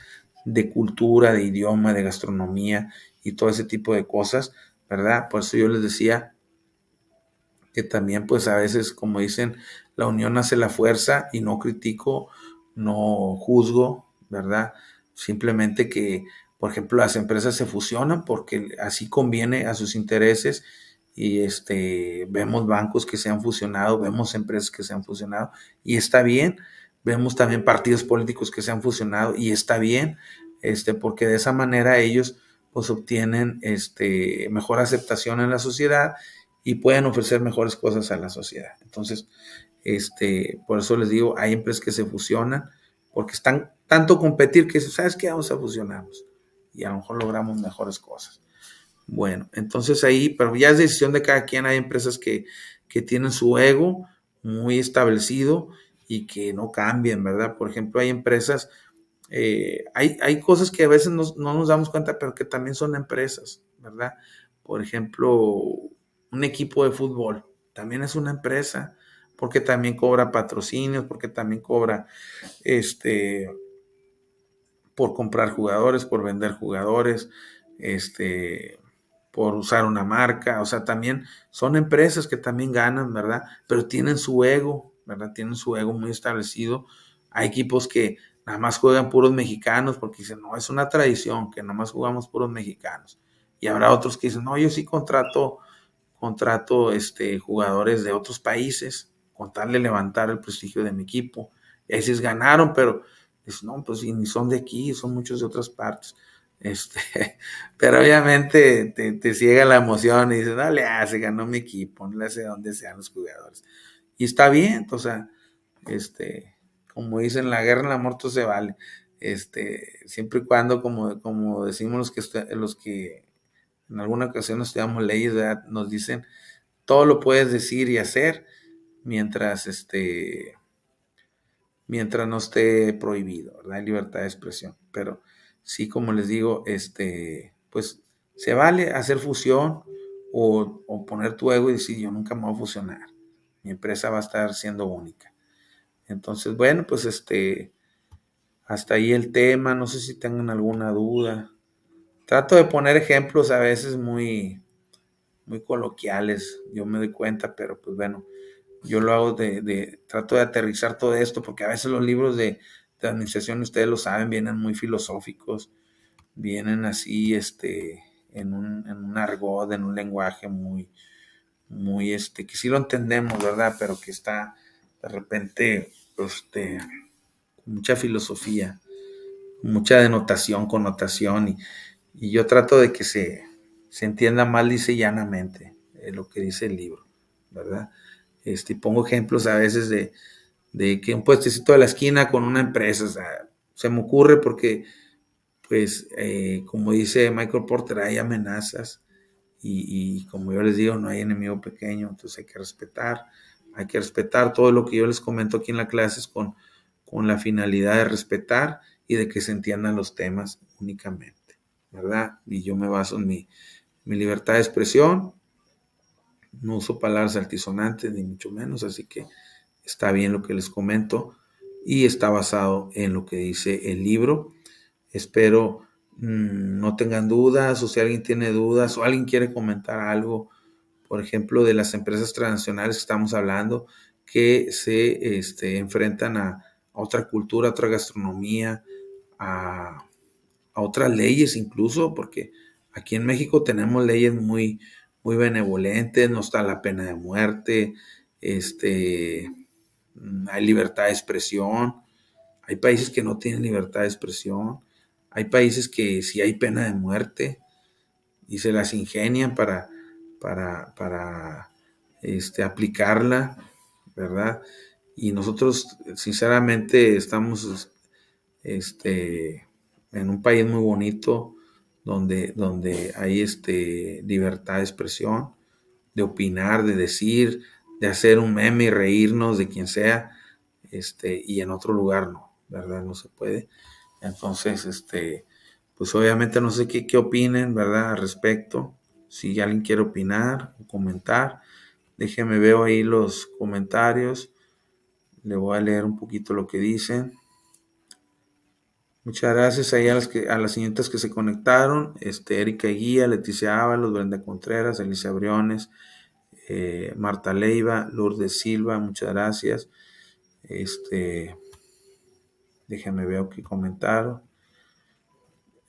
Speaker 1: de cultura, de idioma, de gastronomía y todo ese tipo de cosas, ¿verdad? Por eso yo les decía que también pues a veces, como dicen, la unión hace la fuerza y no critico, no juzgo, ¿verdad? Simplemente que, por ejemplo, las empresas se fusionan porque así conviene a sus intereses y este, vemos bancos que se han fusionado, vemos empresas que se han fusionado y está bien, vemos también partidos políticos que se han fusionado y está bien, este, porque de esa manera ellos pues obtienen este, mejor aceptación en la sociedad y pueden ofrecer mejores cosas a la sociedad. Entonces, este, por eso les digo, hay empresas que se fusionan porque están tanto competir que, ¿sabes que Vamos a fusionarnos y a lo mejor logramos mejores cosas. Bueno, entonces ahí, pero ya es decisión de cada quien. Hay empresas que, tienen su ego muy establecido y que no cambian, ¿verdad? Por ejemplo, hay empresas, eh, hay, hay, cosas que a veces no, nos damos cuenta, pero que también son empresas, ¿verdad? Por ejemplo, un equipo de fútbol también es una empresa, porque también cobra patrocinios, porque también cobra este por comprar jugadores, por vender jugadores, este por usar una marca, o sea, también son empresas que también ganan, ¿verdad? Pero tienen su ego, ¿verdad? Tienen su ego muy establecido. Hay equipos que nada más juegan puros mexicanos porque dicen, no, es una tradición que nada más jugamos puros mexicanos. Y habrá otros que dicen, no, yo sí contrato, contrato este, jugadores de otros países con tal de levantar el prestigio de mi equipo. Y ganaron, pero dicen, no, pues ni son de aquí, son muchos de otras partes. Este, pero obviamente te, te ciega la emoción y dices, dale, ah, se ganó mi equipo, no le hace dónde sean los jugadores. Y está bien, o sea, este, como dicen, la guerra en la muerte se vale. Este, siempre y cuando, como, como decimos los que, los que en alguna ocasión estudiamos leyes, nos dicen, todo lo puedes decir y hacer mientras este mientras no esté prohibido, ¿verdad? Libertad de expresión. Pero sí, como les digo, este, pues se vale hacer fusión o, poner tu ego y decir, yo nunca me voy a fusionar. Mi empresa va a estar siendo única. Entonces, bueno, pues este, hasta ahí el tema. No sé si tengan alguna duda. Trato de poner ejemplos a veces muy, muy coloquiales, yo me doy cuenta, pero pues bueno, yo lo hago de, de, trato de aterrizar todo esto, porque a veces los libros de de administración, ustedes lo saben, vienen muy filosóficos, vienen así, este, en un, en argot, en un lenguaje muy, muy, este, que sí lo entendemos, ¿verdad? Pero que está de repente, este, mucha filosofía, mucha denotación, connotación, y, yo trato de que se, se entienda mal, dice llanamente, eh, lo que dice el libro, ¿verdad? Este, pongo ejemplos a veces de, de que un puestecito de la esquina con una empresa, o sea, se me ocurre porque, pues, eh, como dice Michael Porter, hay amenazas y, y, como yo les digo, no hay enemigo pequeño, entonces hay que respetar, hay que respetar todo lo que yo les comento aquí en la clase con, con la finalidad de respetar y de que se entiendan los temas únicamente, ¿verdad? Y yo me baso en mi, mi libertad de expresión, no uso palabras altisonantes, ni mucho menos, así que Está bien lo que les comento y está basado en lo que dice el libro. Espero mm, no tengan dudas o si alguien tiene dudas o alguien quiere comentar algo, por ejemplo, de las empresas transnacionales que estamos hablando que se este, enfrentan a, otra cultura, a otra gastronomía, a, otras leyes incluso, porque aquí en México tenemos leyes muy, muy benevolentes, no está la pena de muerte, este, Mm, hay libertad de expresión, hay países que no tienen libertad de expresión, hay países que si hay pena de muerte y se las ingenian para, para, este, aplicarla, ¿verdad? Y nosotros, sinceramente, estamos este, en un país muy bonito donde, donde hay este, libertad de expresión, de opinar, de decir, de hacer un meme y reírnos de quien sea, este, y en otro lugar no, ¿verdad? No se puede. Entonces, este, pues obviamente no sé qué, qué opinen, ¿verdad? Al respecto. Si alguien quiere opinar o comentar, déjenme veo ahí los comentarios. Le voy a leer un poquito lo que dicen. Muchas gracias a las, que, a las señoritas que se conectaron. Este, Erika Guía, Leticia Ábalos, Brenda Contreras, Alicia Briones, eh, Marta Leiva, Lourdes Silva, muchas gracias. Este, déjenme ver qué comentaron.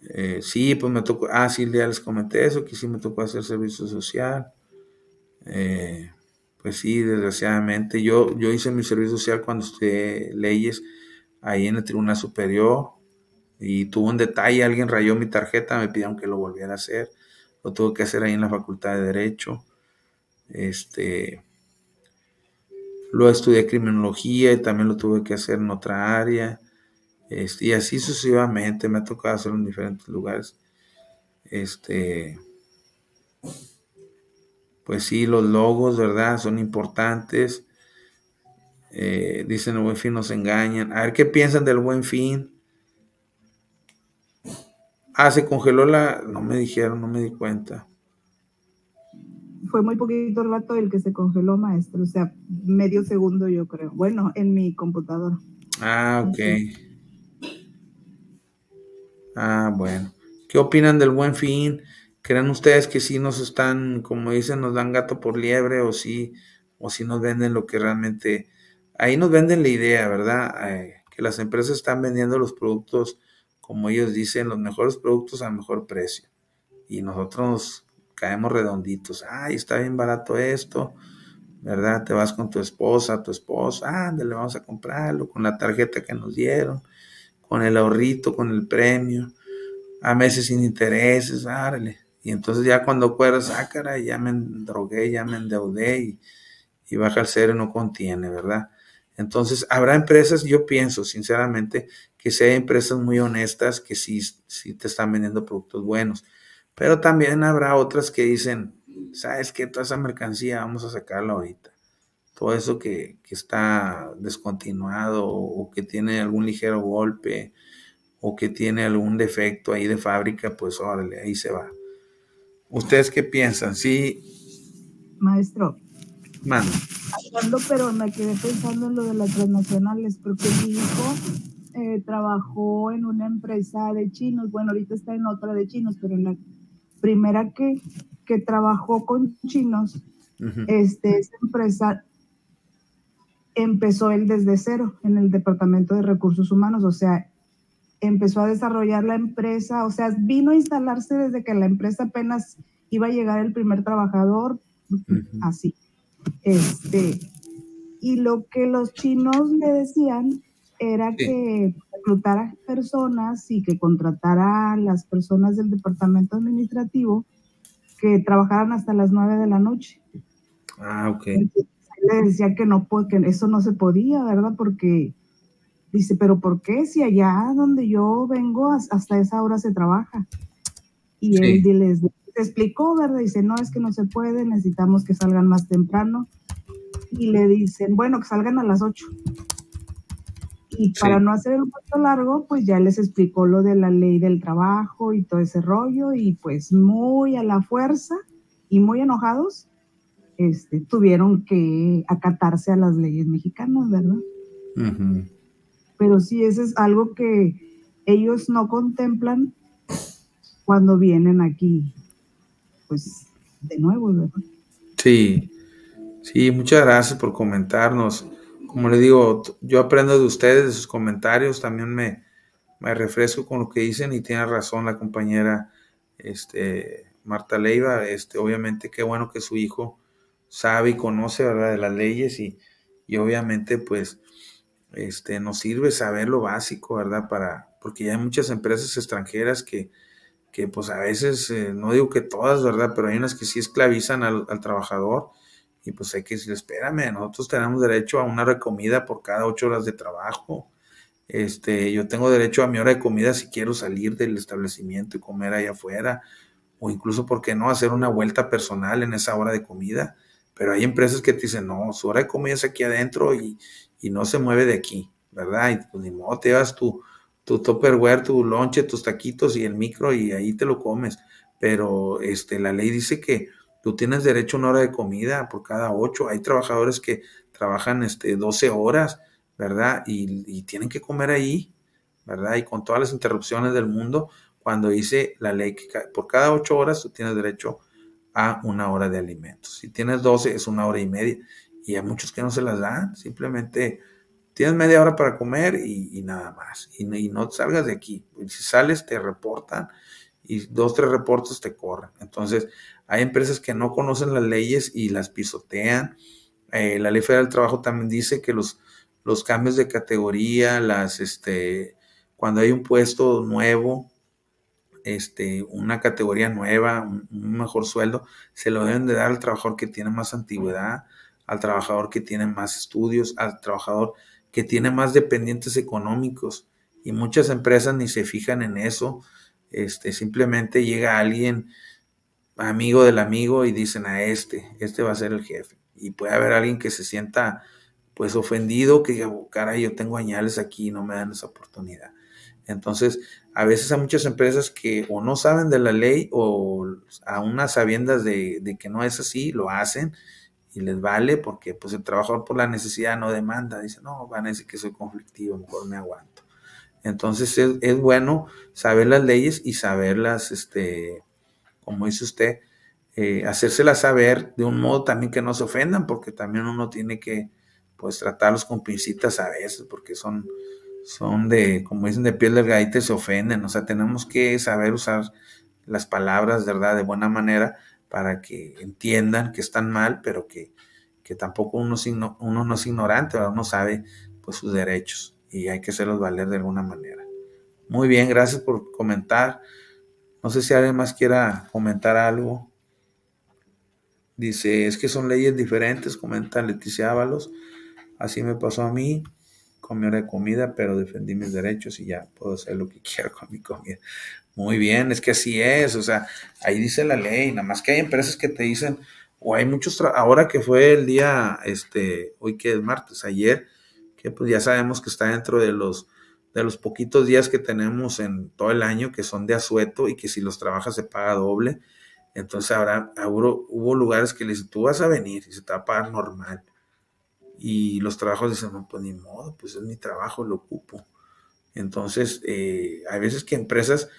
Speaker 1: Eh, sí, pues me tocó, ah, sí, ya les comenté eso, que sí me tocó hacer servicio social. Eh, pues sí, desgraciadamente, yo, yo hice mi servicio social cuando estudié leyes ahí en el Tribunal Superior y tuvo un detalle, alguien rayó mi tarjeta, me pidieron que lo volviera a hacer, lo tuve que hacer ahí en la Facultad de Derecho. Este, lo estudié criminología y también lo tuve que hacer en otra área. Este, y así sucesivamente me ha tocado hacerlo en diferentes lugares. Este, pues sí, los logos, ¿verdad? Son importantes. Eh, dicen el buen fin nos engañan. A ver qué piensan del buen fin. Ah, se congeló la... No me dijeron, no me di cuenta
Speaker 2: fue muy poquito el rato el que se congeló, maestro, o sea, medio segundo yo creo. Bueno, en mi computadora.
Speaker 1: Ah, ok. Ah, bueno. ¿Qué opinan del buen fin? ¿Creen ustedes que sí nos están, como dicen, nos dan gato por liebre o sí, o sí nos venden lo que realmente... Ahí nos venden la idea, ¿verdad? Eh, que las empresas están vendiendo los productos, como ellos dicen, los mejores productos a mejor precio. Y nosotros caemos redonditos. Ay, está bien barato esto, ¿verdad? Te vas con tu esposa, tu esposa, ándale, vamos a comprarlo con la tarjeta que nos dieron, con el ahorrito, con el premio, a meses sin intereses, árale. Y entonces ya cuando acuerdas, ah, caray, ya me drogué, ya me endeudé y, y baja el cero y no contiene, ¿verdad? Entonces, habrá empresas, yo pienso sinceramente, que sean empresas muy honestas que sí, sí te están vendiendo productos buenos. Pero también habrá otras que dicen, ¿sabes que Toda esa mercancía vamos a sacarla ahorita. Todo eso que, está descontinuado o que tiene algún ligero golpe o que tiene algún defecto ahí de fábrica, pues órale, ahí se va. ¿Ustedes qué piensan? Sí.
Speaker 2: Maestro. Mano. Hablando, pero me quedé pensando en lo de las transnacionales, porque mi hijo eh, trabajó en una empresa de chinos, bueno, ahorita está en otra de chinos, pero en la primera que, que trabajó con chinos, este, esa empresa empezó él desde cero en el Departamento de Recursos Humanos, o sea, empezó a desarrollar la empresa, o sea, vino a instalarse desde que la empresa apenas iba a llegar el primer trabajador, así. Este, y lo que los chinos le decían era que a personas y que contratara a las personas del departamento administrativo que trabajaran hasta las nueve de la noche. Ah, ok. le decía que no, que eso no se podía, ¿verdad? Porque dice, pero ¿por qué? Si allá donde yo vengo hasta esa hora se trabaja. Y él les, explicó, ¿verdad? Dice, no, es que no se puede, necesitamos que salgan más temprano. Y le dicen, bueno, que salgan a las 8. Y para no hacer el cuento largo, pues ya les explicó lo de la ley del trabajo y todo ese rollo, y pues muy a la fuerza y muy enojados, este, tuvieron que acatarse a las leyes mexicanas, ¿verdad? Pero sí, eso es algo que ellos no contemplan cuando vienen aquí, pues de nuevo, ¿verdad?
Speaker 1: Sí, sí, muchas gracias por comentarnos como le digo, yo aprendo de ustedes, de sus comentarios, también me, me refresco con lo que dicen y tiene razón la compañera este, Marta Leiva, este, obviamente qué bueno que su hijo sabe y conoce ¿verdad? de las leyes y, y, obviamente pues este, nos sirve saber lo básico, ¿verdad? Para, porque ya hay muchas empresas extranjeras que, que pues a veces, eh, no digo que todas, ¿verdad? Pero hay unas que sí esclavizan al, al trabajador y pues hay que decir, espérame, nosotros tenemos derecho a una recomida por cada ocho horas de trabajo. Este, yo tengo derecho a mi hora de comida si quiero salir del establecimiento y comer allá afuera, o incluso, ¿por qué no hacer una vuelta personal en esa hora de comida? Pero hay empresas que te dicen, no, su hora de comida es aquí adentro y, no se mueve de aquí, ¿verdad? Y pues ni modo, te vas tu, tu topperware, tu lonche, tus taquitos y el micro y ahí te lo comes. Pero este, la ley dice que Tú tienes derecho a una hora de comida por cada ocho. Hay trabajadores que trabajan este, 12 horas, ¿verdad? Y, tienen que comer ahí, ¿verdad? Y con todas las interrupciones del mundo, cuando dice la ley que por cada ocho horas tú tienes derecho a una hora de alimentos. Si tienes 12 es una hora y media. Y hay muchos que no se las dan, simplemente tienes media hora para comer y, nada más. Y, y, no salgas de aquí. Si sales, te reportan y dos, tres reportes te corren. Entonces, hay empresas que no conocen las leyes y las pisotean. Eh, la ley federal del trabajo también dice que los, los cambios de categoría, las, este, cuando hay un puesto nuevo, este, una categoría nueva, un, mejor sueldo, se lo deben de dar al trabajador que tiene más antigüedad, al trabajador que tiene más estudios, al trabajador que tiene más dependientes económicos. Y muchas empresas ni se fijan en eso. Este, simplemente llega alguien amigo del amigo y dicen a este, este va a ser el jefe. Y puede haber alguien que se sienta pues ofendido, que diga, oh, caray, yo tengo añales aquí y no me dan esa oportunidad. Entonces, a veces hay muchas empresas que o no saben de la ley o a unas sabiendas de, que no es así, lo hacen y les vale porque pues el trabajador por la necesidad no demanda, dice, no, van a decir que soy conflictivo, mejor me aguanto. Entonces es, es bueno saber las leyes y saberlas, este, como dice usted, eh, hacérsela saber de un modo también que no se ofendan, porque también uno tiene que, pues, tratarlos con pincitas a veces, porque son, son de, como dicen, de piel delgadita y se ofenden. O sea, tenemos que saber usar las palabras, ¿verdad?, de buena manera para que entiendan que están mal, pero que, tampoco uno, uno no es ignorante, uno sabe pues sus derechos y hay que hacerlos valer de alguna manera. Muy bien, gracias por comentar. No sé si alguien más quiera comentar algo. Dice, es que son leyes diferentes, comenta Leticia Ábalos. Así me pasó a mí con mi hora de comida, pero defendí mis derechos y ya puedo hacer lo que quiero con mi comida. Muy bien, es que así es, o sea, ahí dice la ley, nada más que hay empresas que te dicen, o hay muchos, ahora que fue el día, este, hoy que es martes, ayer, que pues ya sabemos que está dentro de los de los poquitos días que tenemos en todo el año que son de asueto y que si los trabajas se paga doble. Entonces ahora hubo, lugares que le dicen, tú vas a venir y se te va a pagar normal. Y los trabajos dicen, no, pues ni modo, pues es mi trabajo, lo ocupo. Entonces, eh, hay veces que empresas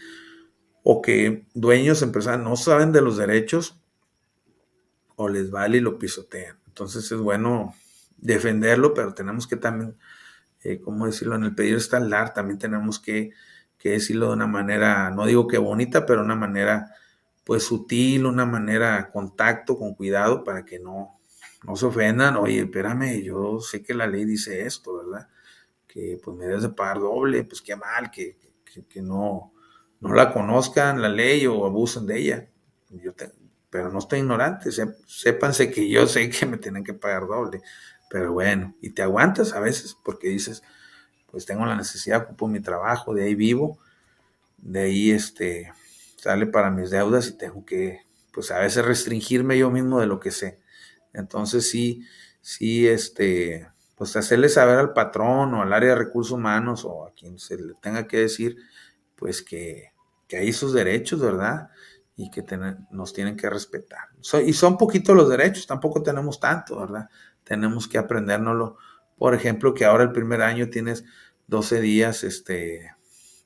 Speaker 1: o que dueños, empresas no saben de los derechos o les vale y lo pisotean. Entonces es bueno defenderlo, pero tenemos que también eh, ¿cómo decirlo? En el pedido estalar también tenemos que, decirlo de una manera, no digo que bonita, pero una manera pues sutil, una manera contacto, con cuidado, para que no, se ofendan. Oye, espérame, yo sé que la ley dice esto, ¿verdad? Que pues me debes de pagar doble, pues qué mal, que, que, no, no la conozcan la ley o abusen de ella. Yo pero no estoy ignorante, sépanse que yo sé que me tienen que pagar doble. Pero bueno, y te aguantas a veces porque dices, pues tengo la necesidad, ocupo mi trabajo, de ahí vivo, de ahí este, sale para mis deudas y tengo que, pues a veces restringirme yo mismo de lo que sé. Entonces sí, sí, este, pues hacerle saber al patrón o al área de recursos humanos o a quien se le tenga que decir, pues que, hay sus derechos, ¿verdad? Y que nos tienen que respetar. y son poquitos los derechos, tampoco tenemos tanto, ¿verdad? tenemos que aprendérnoslo. Por ejemplo, que ahora el primer año tienes 12 días este,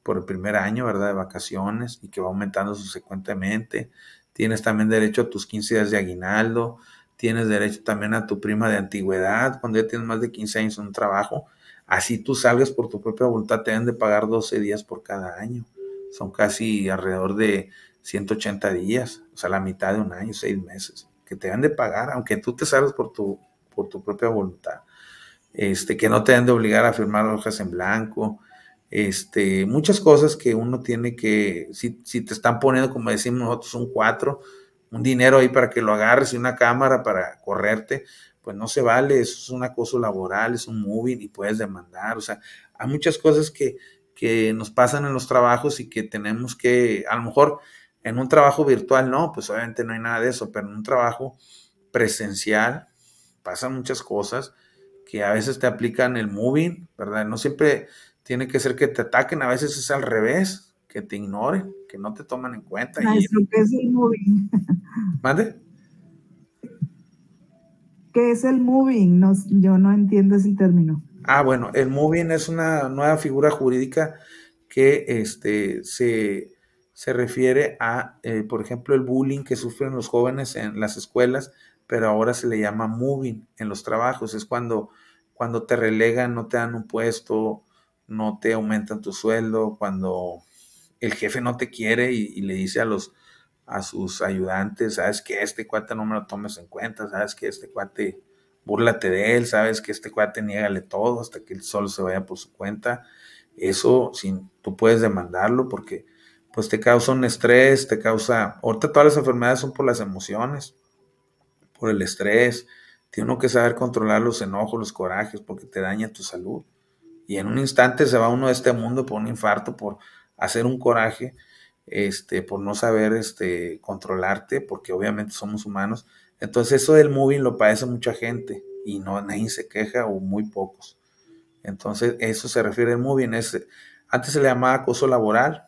Speaker 1: por el primer año, ¿verdad? De vacaciones y que va aumentando subsecuentemente. Tienes también derecho a tus 15 días de aguinaldo. Tienes derecho también a tu prima de antigüedad. Cuando ya tienes más de 15 años en un trabajo, así tú salgas por tu propia voluntad, te deben de pagar 12 días por cada año. Son casi alrededor de 180 días, o sea, la mitad de un año, seis meses, que te deben de pagar, aunque tú te salgas por tu por tu propia voluntad. Este, que no te han de obligar a firmar hojas en blanco, este, muchas cosas que uno tiene que, si, si te están poniendo, como decimos nosotros, un cuatro, un dinero ahí para que lo agarres y una cámara para correrte, pues no se vale, eso es un acoso laboral, es un móvil y puedes demandar, o sea, hay muchas cosas que, que nos pasan en los trabajos y que tenemos que, a lo mejor en un trabajo virtual no, pues obviamente no hay nada de eso, pero en un trabajo presencial, pasan muchas cosas que a veces te aplican el moving, ¿verdad? No siempre tiene que ser que te ataquen, a veces es al revés, que te ignoren, que no te toman en cuenta. ¿qué es
Speaker 2: el moving?
Speaker 1: ¿Mande?
Speaker 2: ¿Qué es el moving? yo no entiendo ese término.
Speaker 1: Ah, bueno, el moving es una nueva figura jurídica que este, se, refiere a, eh, por ejemplo, el bullying que sufren los jóvenes en las escuelas, pero ahora se le llama moving en los trabajos. Es cuando, cuando te relegan, no te dan un puesto, no te aumentan tu sueldo, cuando el jefe no te quiere y, le dice a los a sus ayudantes, sabes que este cuate no me lo tomes en cuenta, sabes que este cuate burlate de él, sabes que este cuate niégale todo hasta que el sol se vaya por su cuenta. Eso sin, tú puedes demandarlo porque pues te causa un estrés, te causa, ahorita todas las enfermedades son por las emociones por el estrés. Tiene uno que saber controlar los enojos, los corajes, porque te daña tu salud. Y en un instante se va uno de este mundo por un infarto, por hacer un coraje, este, por no saber este, controlarte, porque obviamente somos humanos. Entonces eso del moving lo padece mucha gente y no nadie se queja o muy pocos. Entonces eso se refiere al moving. antes se le llamaba acoso laboral,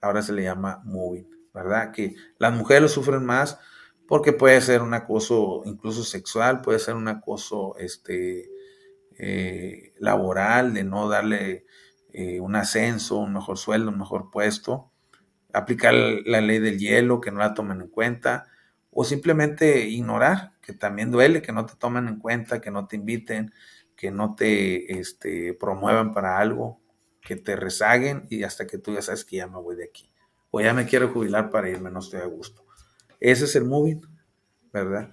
Speaker 1: ahora se le llama moving, ¿verdad? Que las mujeres lo sufren más porque puede ser un acoso incluso sexual, puede ser un acoso este, eh, laboral, de no darle eh, un ascenso, un mejor sueldo, un mejor puesto, aplicar la ley del hielo, que no la tomen en cuenta, o simplemente ignorar, que también duele, que no te tomen en cuenta, que no te inviten, que no te este, promuevan para algo, que te rezaguen y hasta que tú ya sabes que ya me voy de aquí, o ya me quiero jubilar para irme, no estoy a gusto. Ese es el moving, ¿verdad?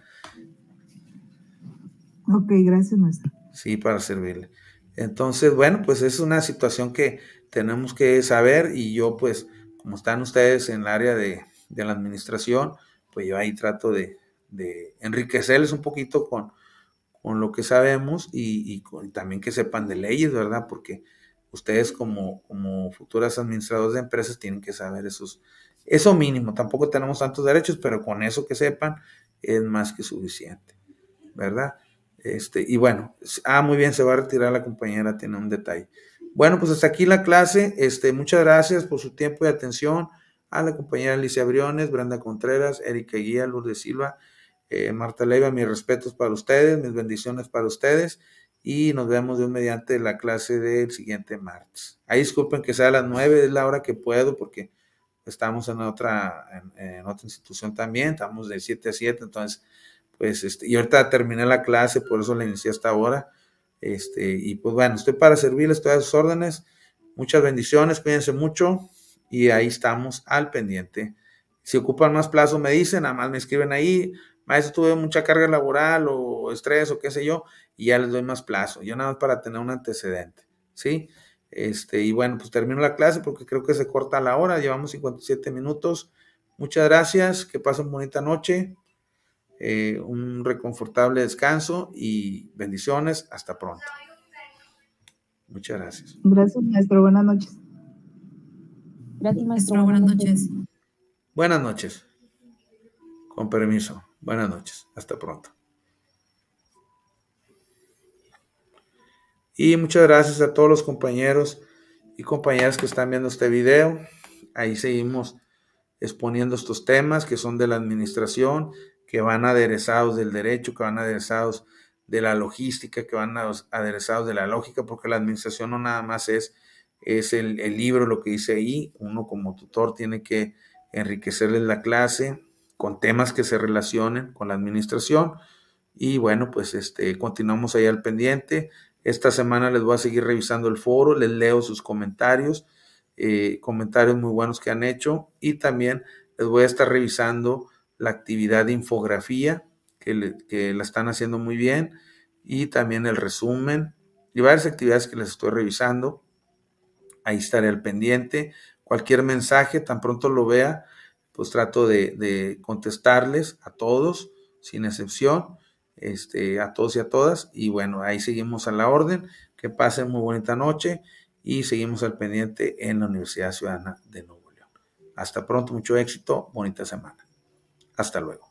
Speaker 2: Ok, gracias, maestro.
Speaker 1: Sí, para servirle. Entonces, bueno, pues es una situación que tenemos que saber y yo pues, como están ustedes en el área de, la administración, pues yo ahí trato de, enriquecerles un poquito con, con lo que sabemos y, también que sepan de leyes, ¿verdad? Porque ustedes como, como futuras administradores de empresas tienen que saber esos, eso mínimo, tampoco tenemos tantos derechos, pero con eso que sepan es más que suficiente, ¿verdad? Este, y bueno, ah, muy bien, se va a retirar la compañera, tiene un detalle. Bueno, pues hasta aquí la clase. Este, muchas gracias por su tiempo y atención a la compañera Alicia Briones, Brenda Contreras, Erika Guía, Lourdes Silva, eh, Marta Leiva, mis respetos para ustedes, mis bendiciones para ustedes y nos vemos de un mediante la clase del siguiente martes. Ahí disculpen que sea a las 9, es la hora que puedo porque estamos en otra, en, otra institución también, estamos de 7 a 7, entonces, pues, este, y ahorita terminé la clase, por eso la inicié hasta ahora, este, y pues bueno, estoy para servirles todas sus órdenes, muchas bendiciones, cuídense mucho, y ahí estamos al pendiente. Si ocupan más plazo, me dicen, nada más me escriben ahí, maestro, tuve mucha carga laboral o estrés o qué sé yo, y ya les doy más plazo, yo nada más para tener un antecedente, ¿sí? sí este, y bueno, pues termino la clase porque creo que se corta la hora, llevamos 57 minutos. Muchas gracias, que pasen bonita noche, eh, un reconfortable descanso y bendiciones. Hasta pronto. Muchas gracias.
Speaker 2: Gracias, maestro. Buenas noches. Gracias, maestro.
Speaker 1: Buenas noches. Buenas noches. Con permiso. Buenas noches. Hasta pronto. Y muchas gracias a todos los compañeros y compañeras que están viendo este video. Ahí seguimos exponiendo estos temas que son de la administración, que van aderezados del derecho, que van aderezados de la logística, que van aderezados de la lógica, porque la administración no nada más es, es el, libro, lo que dice ahí. Uno como tutor tiene que enriquecerle la clase con temas que se relacionen con la administración. Y bueno, pues este, continuamos ahí al pendiente. Esta semana les voy a seguir revisando el foro, les leo sus comentarios, eh, comentarios muy buenos que han hecho y también les voy a estar revisando la actividad de infografía que, la están haciendo muy bien y también el resumen y varias actividades que les estoy revisando. Ahí estaré al pendiente. Cualquier mensaje, tan pronto lo vea, pues trato de contestarles a todos sin excepción este, a todos y a todas. Y bueno, ahí seguimos a la orden. Que pasen muy bonita noche y seguimos al pendiente en la Universidad Ciudadana de Nuevo León. Hasta pronto, mucho éxito, bonita semana. Hasta luego.